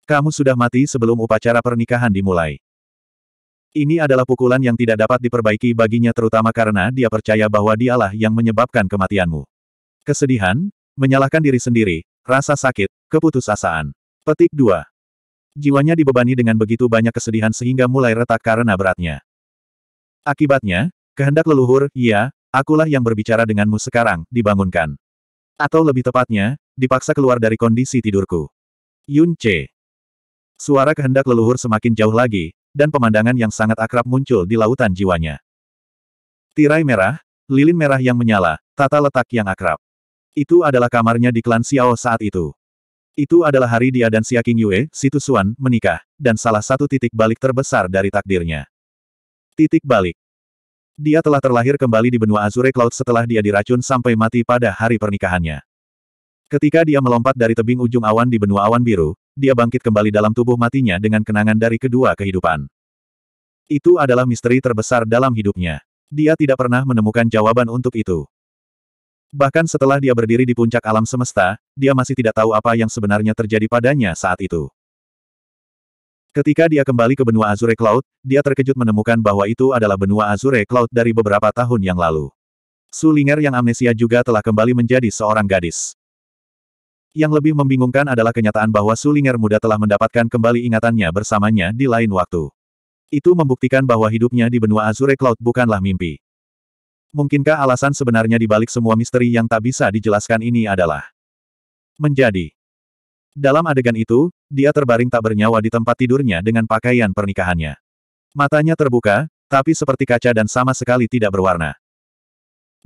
Kamu sudah mati sebelum upacara pernikahan dimulai. Ini adalah pukulan yang tidak dapat diperbaiki baginya terutama karena dia percaya bahwa dialah yang menyebabkan kematianmu. Kesedihan, menyalahkan diri sendiri, rasa sakit, keputusasaan. Petik 2. Jiwanya dibebani dengan begitu banyak kesedihan sehingga mulai retak karena beratnya. Akibatnya, kehendak leluhur, ya, akulah yang berbicara denganmu sekarang, dibangunkan. Atau lebih tepatnya, dipaksa keluar dari kondisi tidurku. Yun C. Suara kehendak leluhur semakin jauh lagi, dan pemandangan yang sangat akrab muncul di lautan jiwanya. Tirai merah, lilin merah yang menyala, tata letak yang akrab. Itu adalah kamarnya di klan Xiao saat itu. Itu adalah hari dia dan Xia Qingyue, Yue, Situ Xuan, menikah, dan salah satu titik balik terbesar dari takdirnya. Titik balik. Dia telah terlahir kembali di benua Azure Cloud setelah dia diracun sampai mati pada hari pernikahannya. Ketika dia melompat dari tebing ujung awan di benua awan biru, dia bangkit kembali dalam tubuh matinya dengan kenangan dari kedua kehidupan. Itu adalah misteri terbesar dalam hidupnya. Dia tidak pernah menemukan jawaban untuk itu. Bahkan setelah dia berdiri di puncak alam semesta, dia masih tidak tahu apa yang sebenarnya terjadi padanya saat itu. Ketika dia kembali ke benua Azure Cloud, dia terkejut menemukan bahwa itu adalah benua Azure Cloud dari beberapa tahun yang lalu. Sulinger yang amnesia juga telah kembali menjadi seorang gadis. Yang lebih membingungkan adalah kenyataan bahwa Sulinger muda telah mendapatkan kembali ingatannya bersamanya di lain waktu. Itu membuktikan bahwa hidupnya di benua Azure Cloud bukanlah mimpi. Mungkinkah alasan sebenarnya di balik semua misteri yang tak bisa dijelaskan ini adalah menjadi. Dalam adegan itu, dia terbaring tak bernyawa di tempat tidurnya dengan pakaian pernikahannya. Matanya terbuka, tapi seperti kaca dan sama sekali tidak berwarna.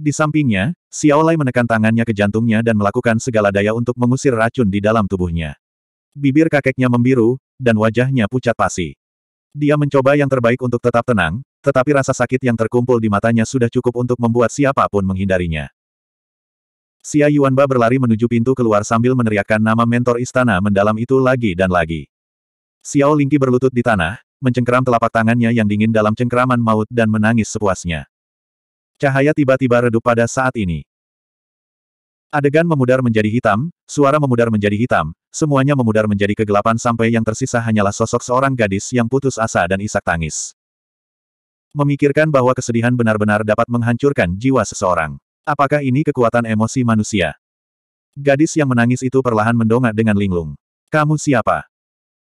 Di sampingnya, Xiao Lai menekan tangannya ke jantungnya dan melakukan segala daya untuk mengusir racun di dalam tubuhnya. Bibir kakeknya membiru, dan wajahnya pucat pasi. Dia mencoba yang terbaik untuk tetap tenang, tetapi rasa sakit yang terkumpul di matanya sudah cukup untuk membuat siapapun menghindarinya. Xia Yuanba berlari menuju pintu keluar sambil meneriakkan nama mentor istana mendalam itu lagi dan lagi. Xiao Lingqi berlutut di tanah, mencengkeram telapak tangannya yang dingin dalam cengkeraman maut dan menangis sepuasnya. Cahaya tiba-tiba redup pada saat ini. Adegan memudar menjadi hitam, suara memudar menjadi hitam, semuanya memudar menjadi kegelapan sampai yang tersisa hanyalah sosok seorang gadis yang putus asa dan isak tangis. Memikirkan bahwa kesedihan benar-benar dapat menghancurkan jiwa seseorang. Apakah ini kekuatan emosi manusia? Gadis yang menangis itu perlahan mendongak dengan linglung. Kamu siapa?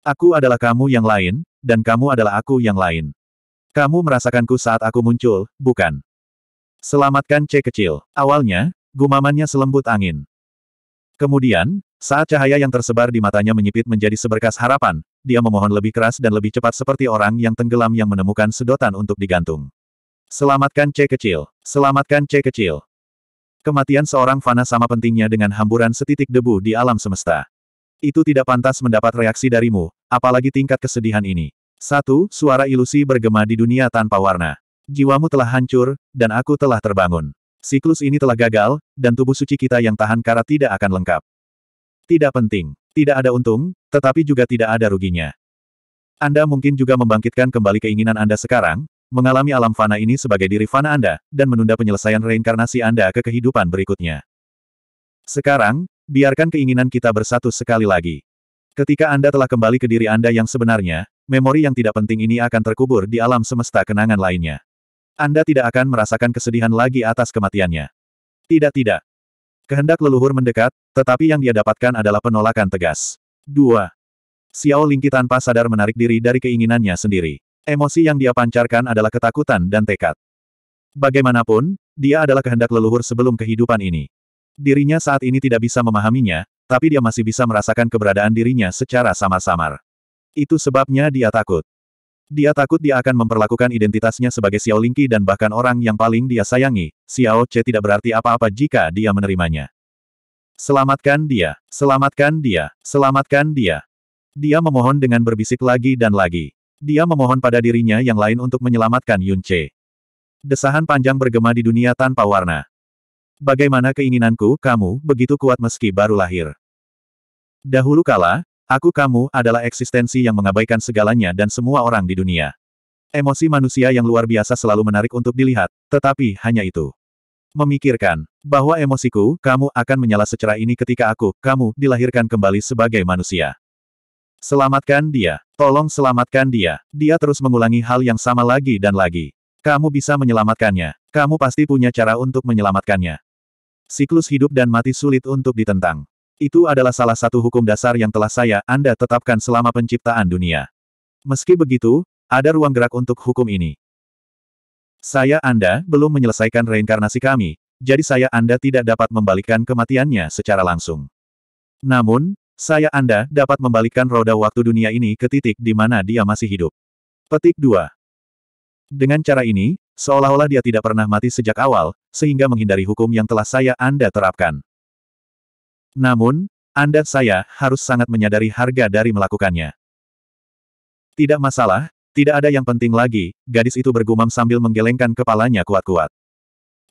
Aku adalah kamu yang lain, dan kamu adalah aku yang lain. Kamu merasakanku saat aku muncul, bukan? Selamatkan C kecil. Awalnya, gumamannya selembut angin. Kemudian, saat cahaya yang tersebar di matanya menyipit menjadi seberkas harapan, dia memohon lebih keras dan lebih cepat seperti orang yang tenggelam yang menemukan sedotan untuk digantung. Selamatkan C kecil. Selamatkan C kecil. Kematian seorang fana sama pentingnya dengan hamburan setitik debu di alam semesta. Itu tidak pantas mendapat reaksi darimu, apalagi tingkat kesedihan ini. Satu, suara ilusi bergema di dunia tanpa warna. Jiwamu telah hancur, dan aku telah terbangun. Siklus ini telah gagal, dan tubuh suci kita yang tahan karat tidak akan lengkap. Tidak penting. Tidak ada untung, tetapi juga tidak ada ruginya. Anda mungkin juga membangkitkan kembali keinginan Anda sekarang, mengalami alam fana ini sebagai diri fana Anda, dan menunda penyelesaian reinkarnasi Anda ke kehidupan berikutnya. Sekarang, biarkan keinginan kita bersatu sekali lagi. Ketika Anda telah kembali ke diri Anda yang sebenarnya, memori yang tidak penting ini akan terkubur di alam semesta kenangan lainnya. Anda tidak akan merasakan kesedihan lagi atas kematiannya. Tidak tidak. Kehendak leluhur mendekat, tetapi yang dia dapatkan adalah penolakan tegas. 2. Xiao Lingqi tanpa sadar menarik diri dari keinginannya sendiri. Emosi yang dia pancarkan adalah ketakutan dan tekad. Bagaimanapun, dia adalah kehendak leluhur sebelum kehidupan ini. Dirinya saat ini tidak bisa memahaminya, tapi dia masih bisa merasakan keberadaan dirinya secara samar-samar. Itu sebabnya dia takut. Dia takut dia akan memperlakukan identitasnya sebagai Xiao Lingqi dan bahkan orang yang paling dia sayangi, Xiao Che tidak berarti apa-apa jika dia menerimanya. Selamatkan dia, selamatkan dia, selamatkan dia. Dia memohon dengan berbisik lagi dan lagi. Dia memohon pada dirinya yang lain untuk menyelamatkan Yun Che. Desahan panjang bergema di dunia tanpa warna. Bagaimana keinginanku, kamu, begitu kuat meski baru lahir. Dahulu kala, Aku kamu adalah eksistensi yang mengabaikan segalanya dan semua orang di dunia. Emosi manusia yang luar biasa selalu menarik untuk dilihat, tetapi hanya itu. Memikirkan bahwa emosiku, kamu akan menyala secara ini ketika aku, kamu, dilahirkan kembali sebagai manusia. Selamatkan dia. Tolong selamatkan dia. Dia terus mengulangi hal yang sama lagi dan lagi. Kamu bisa menyelamatkannya. Kamu pasti punya cara untuk menyelamatkannya. Siklus hidup dan mati sulit untuk ditentang. Itu adalah salah satu hukum dasar yang telah saya Anda tetapkan selama penciptaan dunia. Meski begitu, ada ruang gerak untuk hukum ini. Saya Anda belum menyelesaikan reinkarnasi kami, jadi saya Anda tidak dapat membalikkan kematiannya secara langsung. Namun, saya Anda dapat membalikkan roda waktu dunia ini ke titik di mana dia masih hidup. Petik 2. Dengan cara ini, seolah-olah dia tidak pernah mati sejak awal, sehingga menghindari hukum yang telah saya Anda terapkan. Namun, Anda saya harus sangat menyadari harga dari melakukannya. Tidak masalah, tidak ada yang penting lagi, gadis itu bergumam sambil menggelengkan kepalanya kuat-kuat.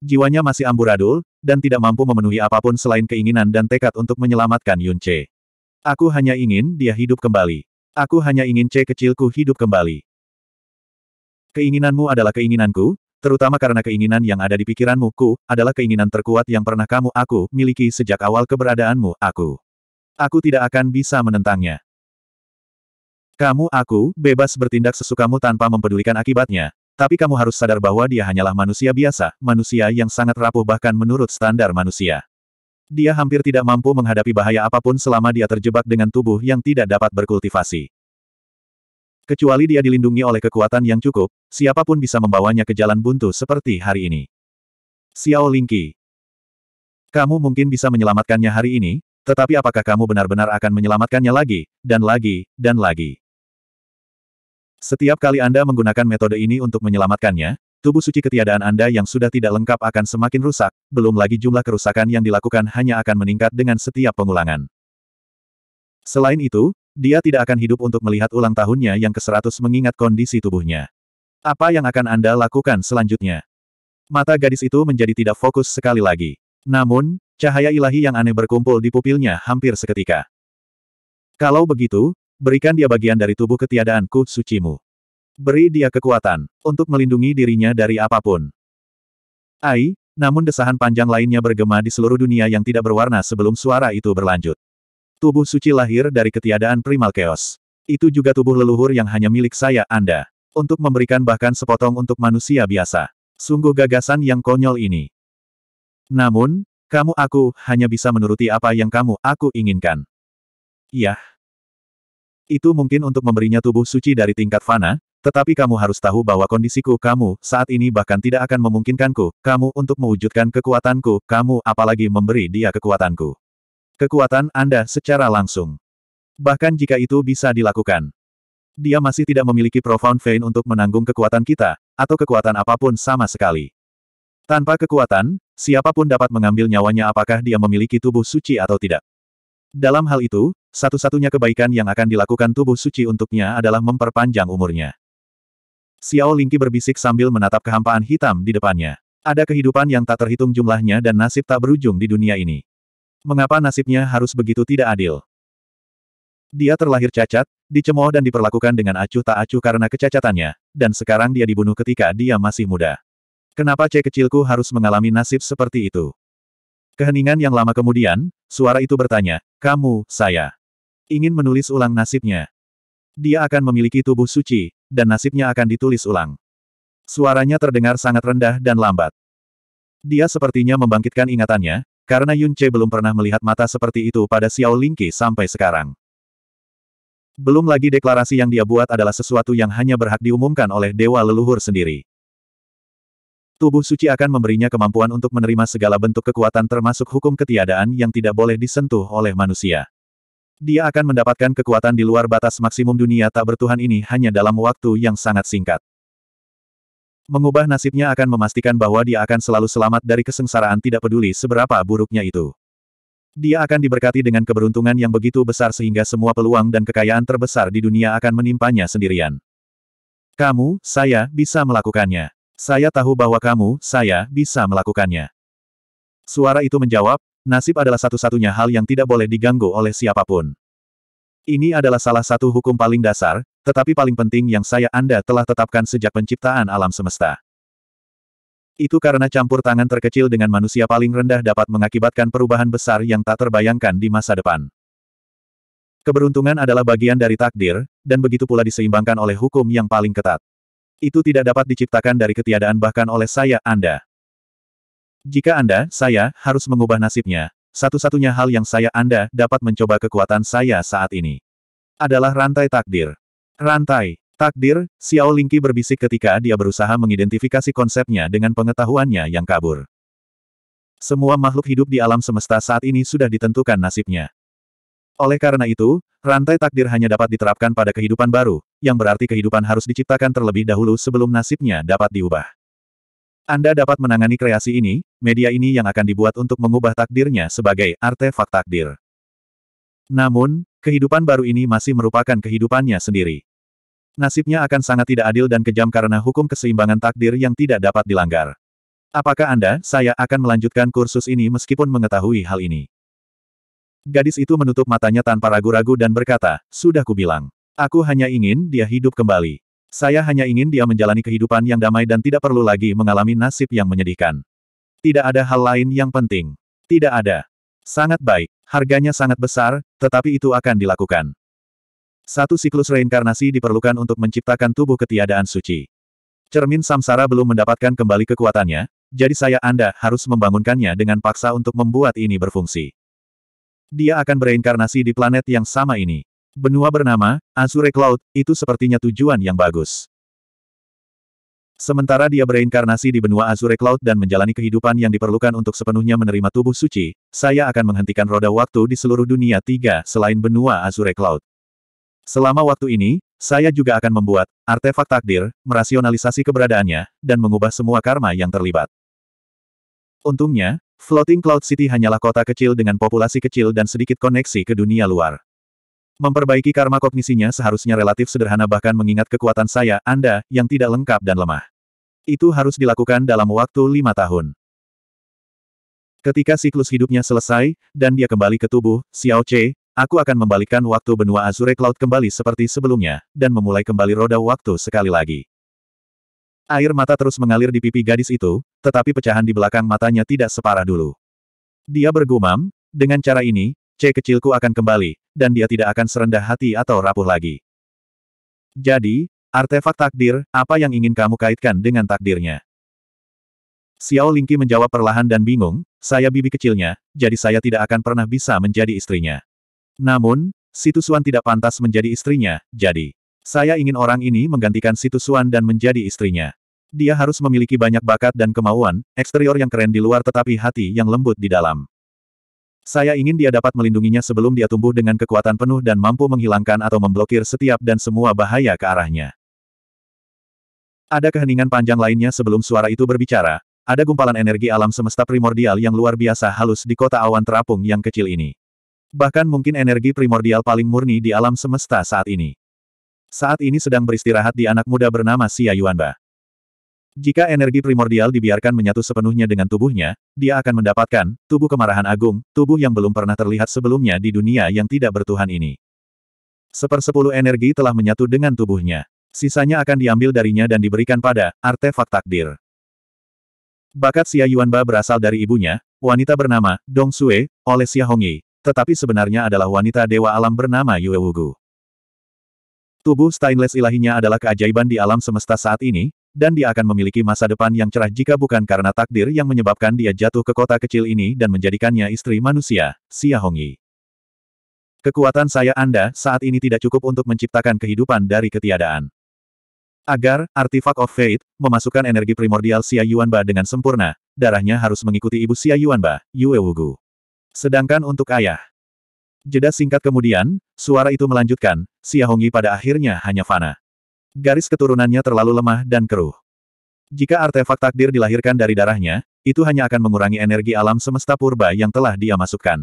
Jiwanya masih amburadul, dan tidak mampu memenuhi apapun selain keinginan dan tekad untuk menyelamatkan Yun Aku hanya ingin dia hidup kembali. Aku hanya ingin C kecilku hidup kembali. Keinginanmu adalah keinginanku, Terutama karena keinginan yang ada di pikiranmu, ku, adalah keinginan terkuat yang pernah kamu, aku, miliki sejak awal keberadaanmu, aku. Aku tidak akan bisa menentangnya. Kamu, aku, bebas bertindak sesukamu tanpa mempedulikan akibatnya, tapi kamu harus sadar bahwa dia hanyalah manusia biasa, manusia yang sangat rapuh bahkan menurut standar manusia. Dia hampir tidak mampu menghadapi bahaya apapun selama dia terjebak dengan tubuh yang tidak dapat berkultivasi. Kecuali dia dilindungi oleh kekuatan yang cukup, siapapun bisa membawanya ke jalan buntu seperti hari ini. Xiao Lingqi. Kamu mungkin bisa menyelamatkannya hari ini, tetapi apakah kamu benar-benar akan menyelamatkannya lagi, dan lagi, dan lagi? Setiap kali Anda menggunakan metode ini untuk menyelamatkannya, tubuh suci ketiadaan Anda yang sudah tidak lengkap akan semakin rusak, belum lagi jumlah kerusakan yang dilakukan hanya akan meningkat dengan setiap pengulangan. Selain itu, dia tidak akan hidup untuk melihat ulang tahunnya yang ke-100 mengingat kondisi tubuhnya. Apa yang akan Anda lakukan selanjutnya? Mata gadis itu menjadi tidak fokus sekali lagi. Namun, cahaya ilahi yang aneh berkumpul di pupilnya hampir seketika. Kalau begitu, berikan dia bagian dari tubuh ketiadaanku sucimu. Beri dia kekuatan, untuk melindungi dirinya dari apapun. Ai, namun desahan panjang lainnya bergema di seluruh dunia yang tidak berwarna sebelum suara itu berlanjut. Tubuh suci lahir dari ketiadaan primal chaos. Itu juga tubuh leluhur yang hanya milik saya, Anda. Untuk memberikan bahkan sepotong untuk manusia biasa. Sungguh gagasan yang konyol ini. Namun, kamu aku hanya bisa menuruti apa yang kamu aku inginkan. Yah. Itu mungkin untuk memberinya tubuh suci dari tingkat fana, tetapi kamu harus tahu bahwa kondisiku kamu saat ini bahkan tidak akan memungkinkanku, kamu untuk mewujudkan kekuatanku, kamu apalagi memberi dia kekuatanku kekuatan Anda secara langsung. Bahkan jika itu bisa dilakukan. Dia masih tidak memiliki profound vein untuk menanggung kekuatan kita, atau kekuatan apapun sama sekali. Tanpa kekuatan, siapapun dapat mengambil nyawanya apakah dia memiliki tubuh suci atau tidak. Dalam hal itu, satu-satunya kebaikan yang akan dilakukan tubuh suci untuknya adalah memperpanjang umurnya. Xiao Lingqi berbisik sambil menatap kehampaan hitam di depannya. Ada kehidupan yang tak terhitung jumlahnya dan nasib tak berujung di dunia ini. Mengapa nasibnya harus begitu tidak adil? Dia terlahir cacat, dicemooh dan diperlakukan dengan acuh tak acuh karena kecacatannya, dan sekarang dia dibunuh ketika dia masih muda. Kenapa C kecilku harus mengalami nasib seperti itu? Keheningan yang lama kemudian, suara itu bertanya, kamu, saya. Ingin menulis ulang nasibnya. Dia akan memiliki tubuh suci, dan nasibnya akan ditulis ulang. Suaranya terdengar sangat rendah dan lambat. Dia sepertinya membangkitkan ingatannya, karena Yun Che belum pernah melihat mata seperti itu pada Xiao Lingqi sampai sekarang. Belum lagi deklarasi yang dia buat adalah sesuatu yang hanya berhak diumumkan oleh dewa leluhur sendiri. Tubuh suci akan memberinya kemampuan untuk menerima segala bentuk kekuatan termasuk hukum ketiadaan yang tidak boleh disentuh oleh manusia. Dia akan mendapatkan kekuatan di luar batas maksimum dunia tak bertuhan ini hanya dalam waktu yang sangat singkat. Mengubah nasibnya akan memastikan bahwa dia akan selalu selamat dari kesengsaraan tidak peduli seberapa buruknya itu. Dia akan diberkati dengan keberuntungan yang begitu besar sehingga semua peluang dan kekayaan terbesar di dunia akan menimpanya sendirian. Kamu, saya, bisa melakukannya. Saya tahu bahwa kamu, saya, bisa melakukannya. Suara itu menjawab, nasib adalah satu-satunya hal yang tidak boleh diganggu oleh siapapun. Ini adalah salah satu hukum paling dasar, tetapi paling penting yang saya Anda telah tetapkan sejak penciptaan alam semesta. Itu karena campur tangan terkecil dengan manusia paling rendah dapat mengakibatkan perubahan besar yang tak terbayangkan di masa depan. Keberuntungan adalah bagian dari takdir, dan begitu pula diseimbangkan oleh hukum yang paling ketat. Itu tidak dapat diciptakan dari ketiadaan bahkan oleh saya, Anda. Jika Anda, saya, harus mengubah nasibnya, satu-satunya hal yang saya Anda dapat mencoba kekuatan saya saat ini adalah rantai takdir. Rantai takdir, Xiao Lingqi berbisik ketika dia berusaha mengidentifikasi konsepnya dengan pengetahuannya yang kabur. Semua makhluk hidup di alam semesta saat ini sudah ditentukan nasibnya. Oleh karena itu, rantai takdir hanya dapat diterapkan pada kehidupan baru, yang berarti kehidupan harus diciptakan terlebih dahulu sebelum nasibnya dapat diubah. Anda dapat menangani kreasi ini, media ini yang akan dibuat untuk mengubah takdirnya sebagai artefak takdir. Namun, kehidupan baru ini masih merupakan kehidupannya sendiri. Nasibnya akan sangat tidak adil dan kejam karena hukum keseimbangan takdir yang tidak dapat dilanggar. Apakah Anda, saya, akan melanjutkan kursus ini meskipun mengetahui hal ini? Gadis itu menutup matanya tanpa ragu-ragu dan berkata, Sudah kubilang. Aku hanya ingin dia hidup kembali. Saya hanya ingin dia menjalani kehidupan yang damai dan tidak perlu lagi mengalami nasib yang menyedihkan. Tidak ada hal lain yang penting. Tidak ada. Sangat baik. Harganya sangat besar, tetapi itu akan dilakukan. Satu siklus reinkarnasi diperlukan untuk menciptakan tubuh ketiadaan suci. Cermin samsara belum mendapatkan kembali kekuatannya, jadi saya Anda harus membangunkannya dengan paksa untuk membuat ini berfungsi. Dia akan bereinkarnasi di planet yang sama ini. Benua bernama, Azure Cloud, itu sepertinya tujuan yang bagus. Sementara dia bereinkarnasi di benua Azure Cloud dan menjalani kehidupan yang diperlukan untuk sepenuhnya menerima tubuh suci, saya akan menghentikan roda waktu di seluruh dunia tiga selain benua Azure Cloud. Selama waktu ini, saya juga akan membuat artefak takdir, merasionalisasi keberadaannya, dan mengubah semua karma yang terlibat. Untungnya, Floating Cloud City hanyalah kota kecil dengan populasi kecil dan sedikit koneksi ke dunia luar. Memperbaiki karma kognisinya seharusnya relatif sederhana bahkan mengingat kekuatan saya, Anda, yang tidak lengkap dan lemah. Itu harus dilakukan dalam waktu lima tahun. Ketika siklus hidupnya selesai, dan dia kembali ke tubuh, Xiao Che, aku akan membalikkan waktu benua Azure Cloud kembali seperti sebelumnya, dan memulai kembali roda waktu sekali lagi. Air mata terus mengalir di pipi gadis itu, tetapi pecahan di belakang matanya tidak separah dulu. Dia bergumam, dengan cara ini, C kecilku akan kembali, dan dia tidak akan serendah hati atau rapuh lagi. Jadi, artefak takdir, apa yang ingin kamu kaitkan dengan takdirnya? Xiao Lingqi menjawab perlahan dan bingung, saya bibi kecilnya, jadi saya tidak akan pernah bisa menjadi istrinya. Namun, Situ Xuan tidak pantas menjadi istrinya, jadi, saya ingin orang ini menggantikan Situ Xuan dan menjadi istrinya. Dia harus memiliki banyak bakat dan kemauan, eksterior yang keren di luar tetapi hati yang lembut di dalam. Saya ingin dia dapat melindunginya sebelum dia tumbuh dengan kekuatan penuh dan mampu menghilangkan atau memblokir setiap dan semua bahaya ke arahnya. Ada keheningan panjang lainnya sebelum suara itu berbicara, ada gumpalan energi alam semesta primordial yang luar biasa halus di kota awan terapung yang kecil ini. Bahkan mungkin energi primordial paling murni di alam semesta saat ini. Saat ini sedang beristirahat di anak muda bernama Xia Yuanba. Jika energi primordial dibiarkan menyatu sepenuhnya dengan tubuhnya, dia akan mendapatkan tubuh kemarahan agung, tubuh yang belum pernah terlihat sebelumnya di dunia yang tidak bertuhan ini. Sepersepuluh energi telah menyatu dengan tubuhnya. Sisanya akan diambil darinya dan diberikan pada artefak takdir. Bakat Xia Yuanba berasal dari ibunya, wanita bernama Dong Sue, oleh Xia Hongyi, tetapi sebenarnya adalah wanita dewa alam bernama Yue Wugu. Tubuh stainless ilahinya adalah keajaiban di alam semesta saat ini, dan dia akan memiliki masa depan yang cerah jika bukan karena takdir yang menyebabkan dia jatuh ke kota kecil ini dan menjadikannya istri manusia, Xia Hongyi. Kekuatan saya Anda saat ini tidak cukup untuk menciptakan kehidupan dari ketiadaan. Agar artifak of fate memasukkan energi primordial Xia Yuanba dengan sempurna, darahnya harus mengikuti ibu Xia Yuanba, Yue Wugu. Sedangkan untuk ayah, Jeda singkat kemudian, suara itu melanjutkan, Hongyi pada akhirnya hanya fana. Garis keturunannya terlalu lemah dan keruh. Jika artefak takdir dilahirkan dari darahnya, itu hanya akan mengurangi energi alam semesta purba yang telah dia masukkan.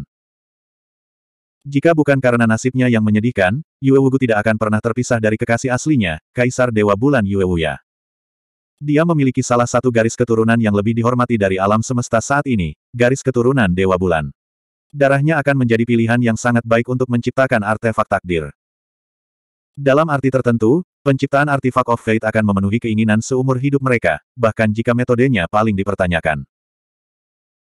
Jika bukan karena nasibnya yang menyedihkan, Yue Wugu tidak akan pernah terpisah dari kekasih aslinya, Kaisar Dewa Bulan Yue Wuya. Dia memiliki salah satu garis keturunan yang lebih dihormati dari alam semesta saat ini, garis keturunan Dewa Bulan darahnya akan menjadi pilihan yang sangat baik untuk menciptakan artefak takdir. Dalam arti tertentu, penciptaan artefak of fate akan memenuhi keinginan seumur hidup mereka, bahkan jika metodenya paling dipertanyakan.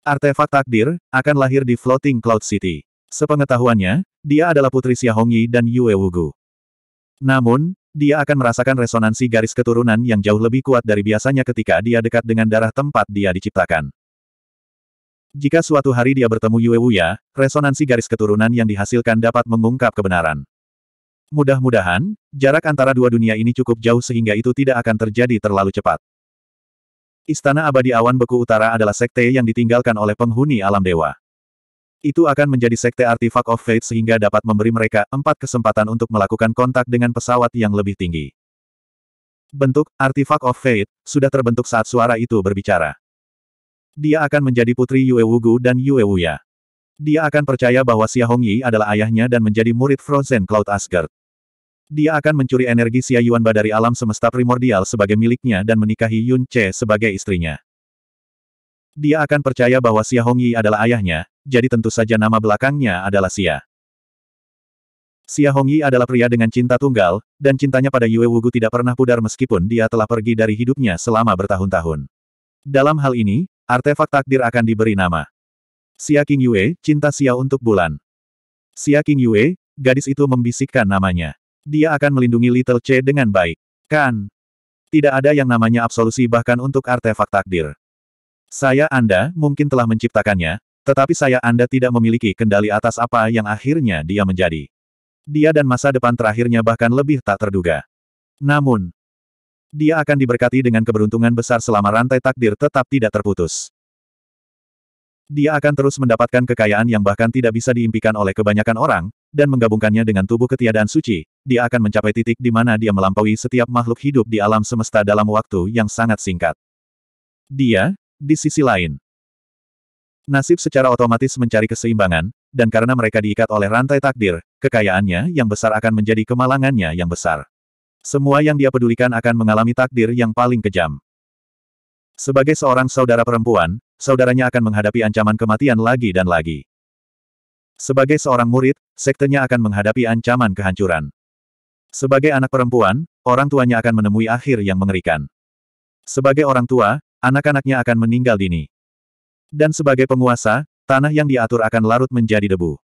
Artefak takdir, akan lahir di Floating Cloud City. Sepengetahuannya, dia adalah putri Hongyi dan Yue Wugu. Namun, dia akan merasakan resonansi garis keturunan yang jauh lebih kuat dari biasanya ketika dia dekat dengan darah tempat dia diciptakan. Jika suatu hari dia bertemu Yue Wuya, resonansi garis keturunan yang dihasilkan dapat mengungkap kebenaran. Mudah-mudahan, jarak antara dua dunia ini cukup jauh sehingga itu tidak akan terjadi terlalu cepat. Istana Abadi Awan Beku Utara adalah sekte yang ditinggalkan oleh penghuni alam dewa. Itu akan menjadi sekte artifak of fate sehingga dapat memberi mereka empat kesempatan untuk melakukan kontak dengan pesawat yang lebih tinggi. Bentuk artifak of fate sudah terbentuk saat suara itu berbicara. Dia akan menjadi putri Yue Wugu dan Yue Wuya. Dia akan percaya bahwa Xia Hongyi adalah ayahnya dan menjadi murid Frozen Cloud Asgard. Dia akan mencuri energi Xia Yuanba dari alam semesta primordial sebagai miliknya dan menikahi Yun Che sebagai istrinya. Dia akan percaya bahwa Xia Hongyi adalah ayahnya, jadi tentu saja nama belakangnya adalah Xia. Xia Hongyi adalah pria dengan cinta tunggal, dan cintanya pada Yue Wugu tidak pernah pudar meskipun dia telah pergi dari hidupnya selama bertahun-tahun. Dalam hal ini, Artefak takdir akan diberi nama. Xia King Yue, cinta Xia untuk bulan. Xia King Yue, gadis itu membisikkan namanya. Dia akan melindungi Little C dengan baik. Kan? Tidak ada yang namanya absolusi bahkan untuk artefak takdir. Saya Anda mungkin telah menciptakannya, tetapi saya Anda tidak memiliki kendali atas apa yang akhirnya dia menjadi. Dia dan masa depan terakhirnya bahkan lebih tak terduga. Namun, dia akan diberkati dengan keberuntungan besar selama rantai takdir tetap tidak terputus. Dia akan terus mendapatkan kekayaan yang bahkan tidak bisa diimpikan oleh kebanyakan orang, dan menggabungkannya dengan tubuh ketiadaan suci, dia akan mencapai titik di mana dia melampaui setiap makhluk hidup di alam semesta dalam waktu yang sangat singkat. Dia, di sisi lain, nasib secara otomatis mencari keseimbangan, dan karena mereka diikat oleh rantai takdir, kekayaannya yang besar akan menjadi kemalangannya yang besar. Semua yang dia pedulikan akan mengalami takdir yang paling kejam. Sebagai seorang saudara perempuan, saudaranya akan menghadapi ancaman kematian lagi dan lagi. Sebagai seorang murid, sektenya akan menghadapi ancaman kehancuran. Sebagai anak perempuan, orang tuanya akan menemui akhir yang mengerikan. Sebagai orang tua, anak-anaknya akan meninggal dini. Dan sebagai penguasa, tanah yang diatur akan larut menjadi debu.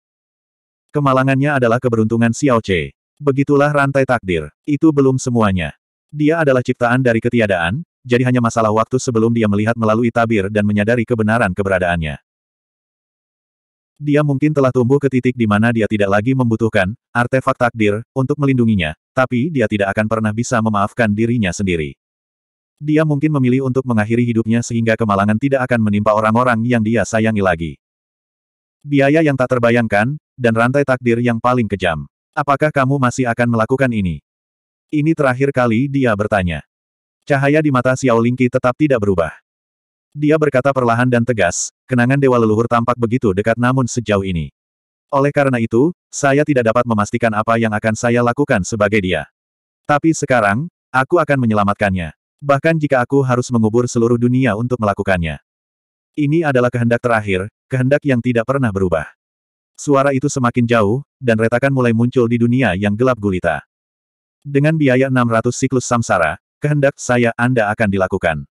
Kemalangannya adalah keberuntungan Xiao Che. Begitulah rantai takdir. Itu belum semuanya. Dia adalah ciptaan dari ketiadaan, jadi hanya masalah waktu sebelum dia melihat melalui tabir dan menyadari kebenaran keberadaannya. Dia mungkin telah tumbuh ke titik di mana dia tidak lagi membutuhkan artefak takdir untuk melindunginya, tapi dia tidak akan pernah bisa memaafkan dirinya sendiri. Dia mungkin memilih untuk mengakhiri hidupnya sehingga kemalangan tidak akan menimpa orang-orang yang dia sayangi lagi. Biaya yang tak terbayangkan, dan rantai takdir yang paling kejam. Apakah kamu masih akan melakukan ini? Ini terakhir kali dia bertanya. Cahaya di mata Xiao Lingqi tetap tidak berubah. Dia berkata perlahan dan tegas, kenangan dewa leluhur tampak begitu dekat namun sejauh ini. Oleh karena itu, saya tidak dapat memastikan apa yang akan saya lakukan sebagai dia. Tapi sekarang, aku akan menyelamatkannya. Bahkan jika aku harus mengubur seluruh dunia untuk melakukannya. Ini adalah kehendak terakhir, kehendak yang tidak pernah berubah. Suara itu semakin jauh, dan retakan mulai muncul di dunia yang gelap gulita. Dengan biaya 600 siklus samsara, kehendak saya Anda akan dilakukan.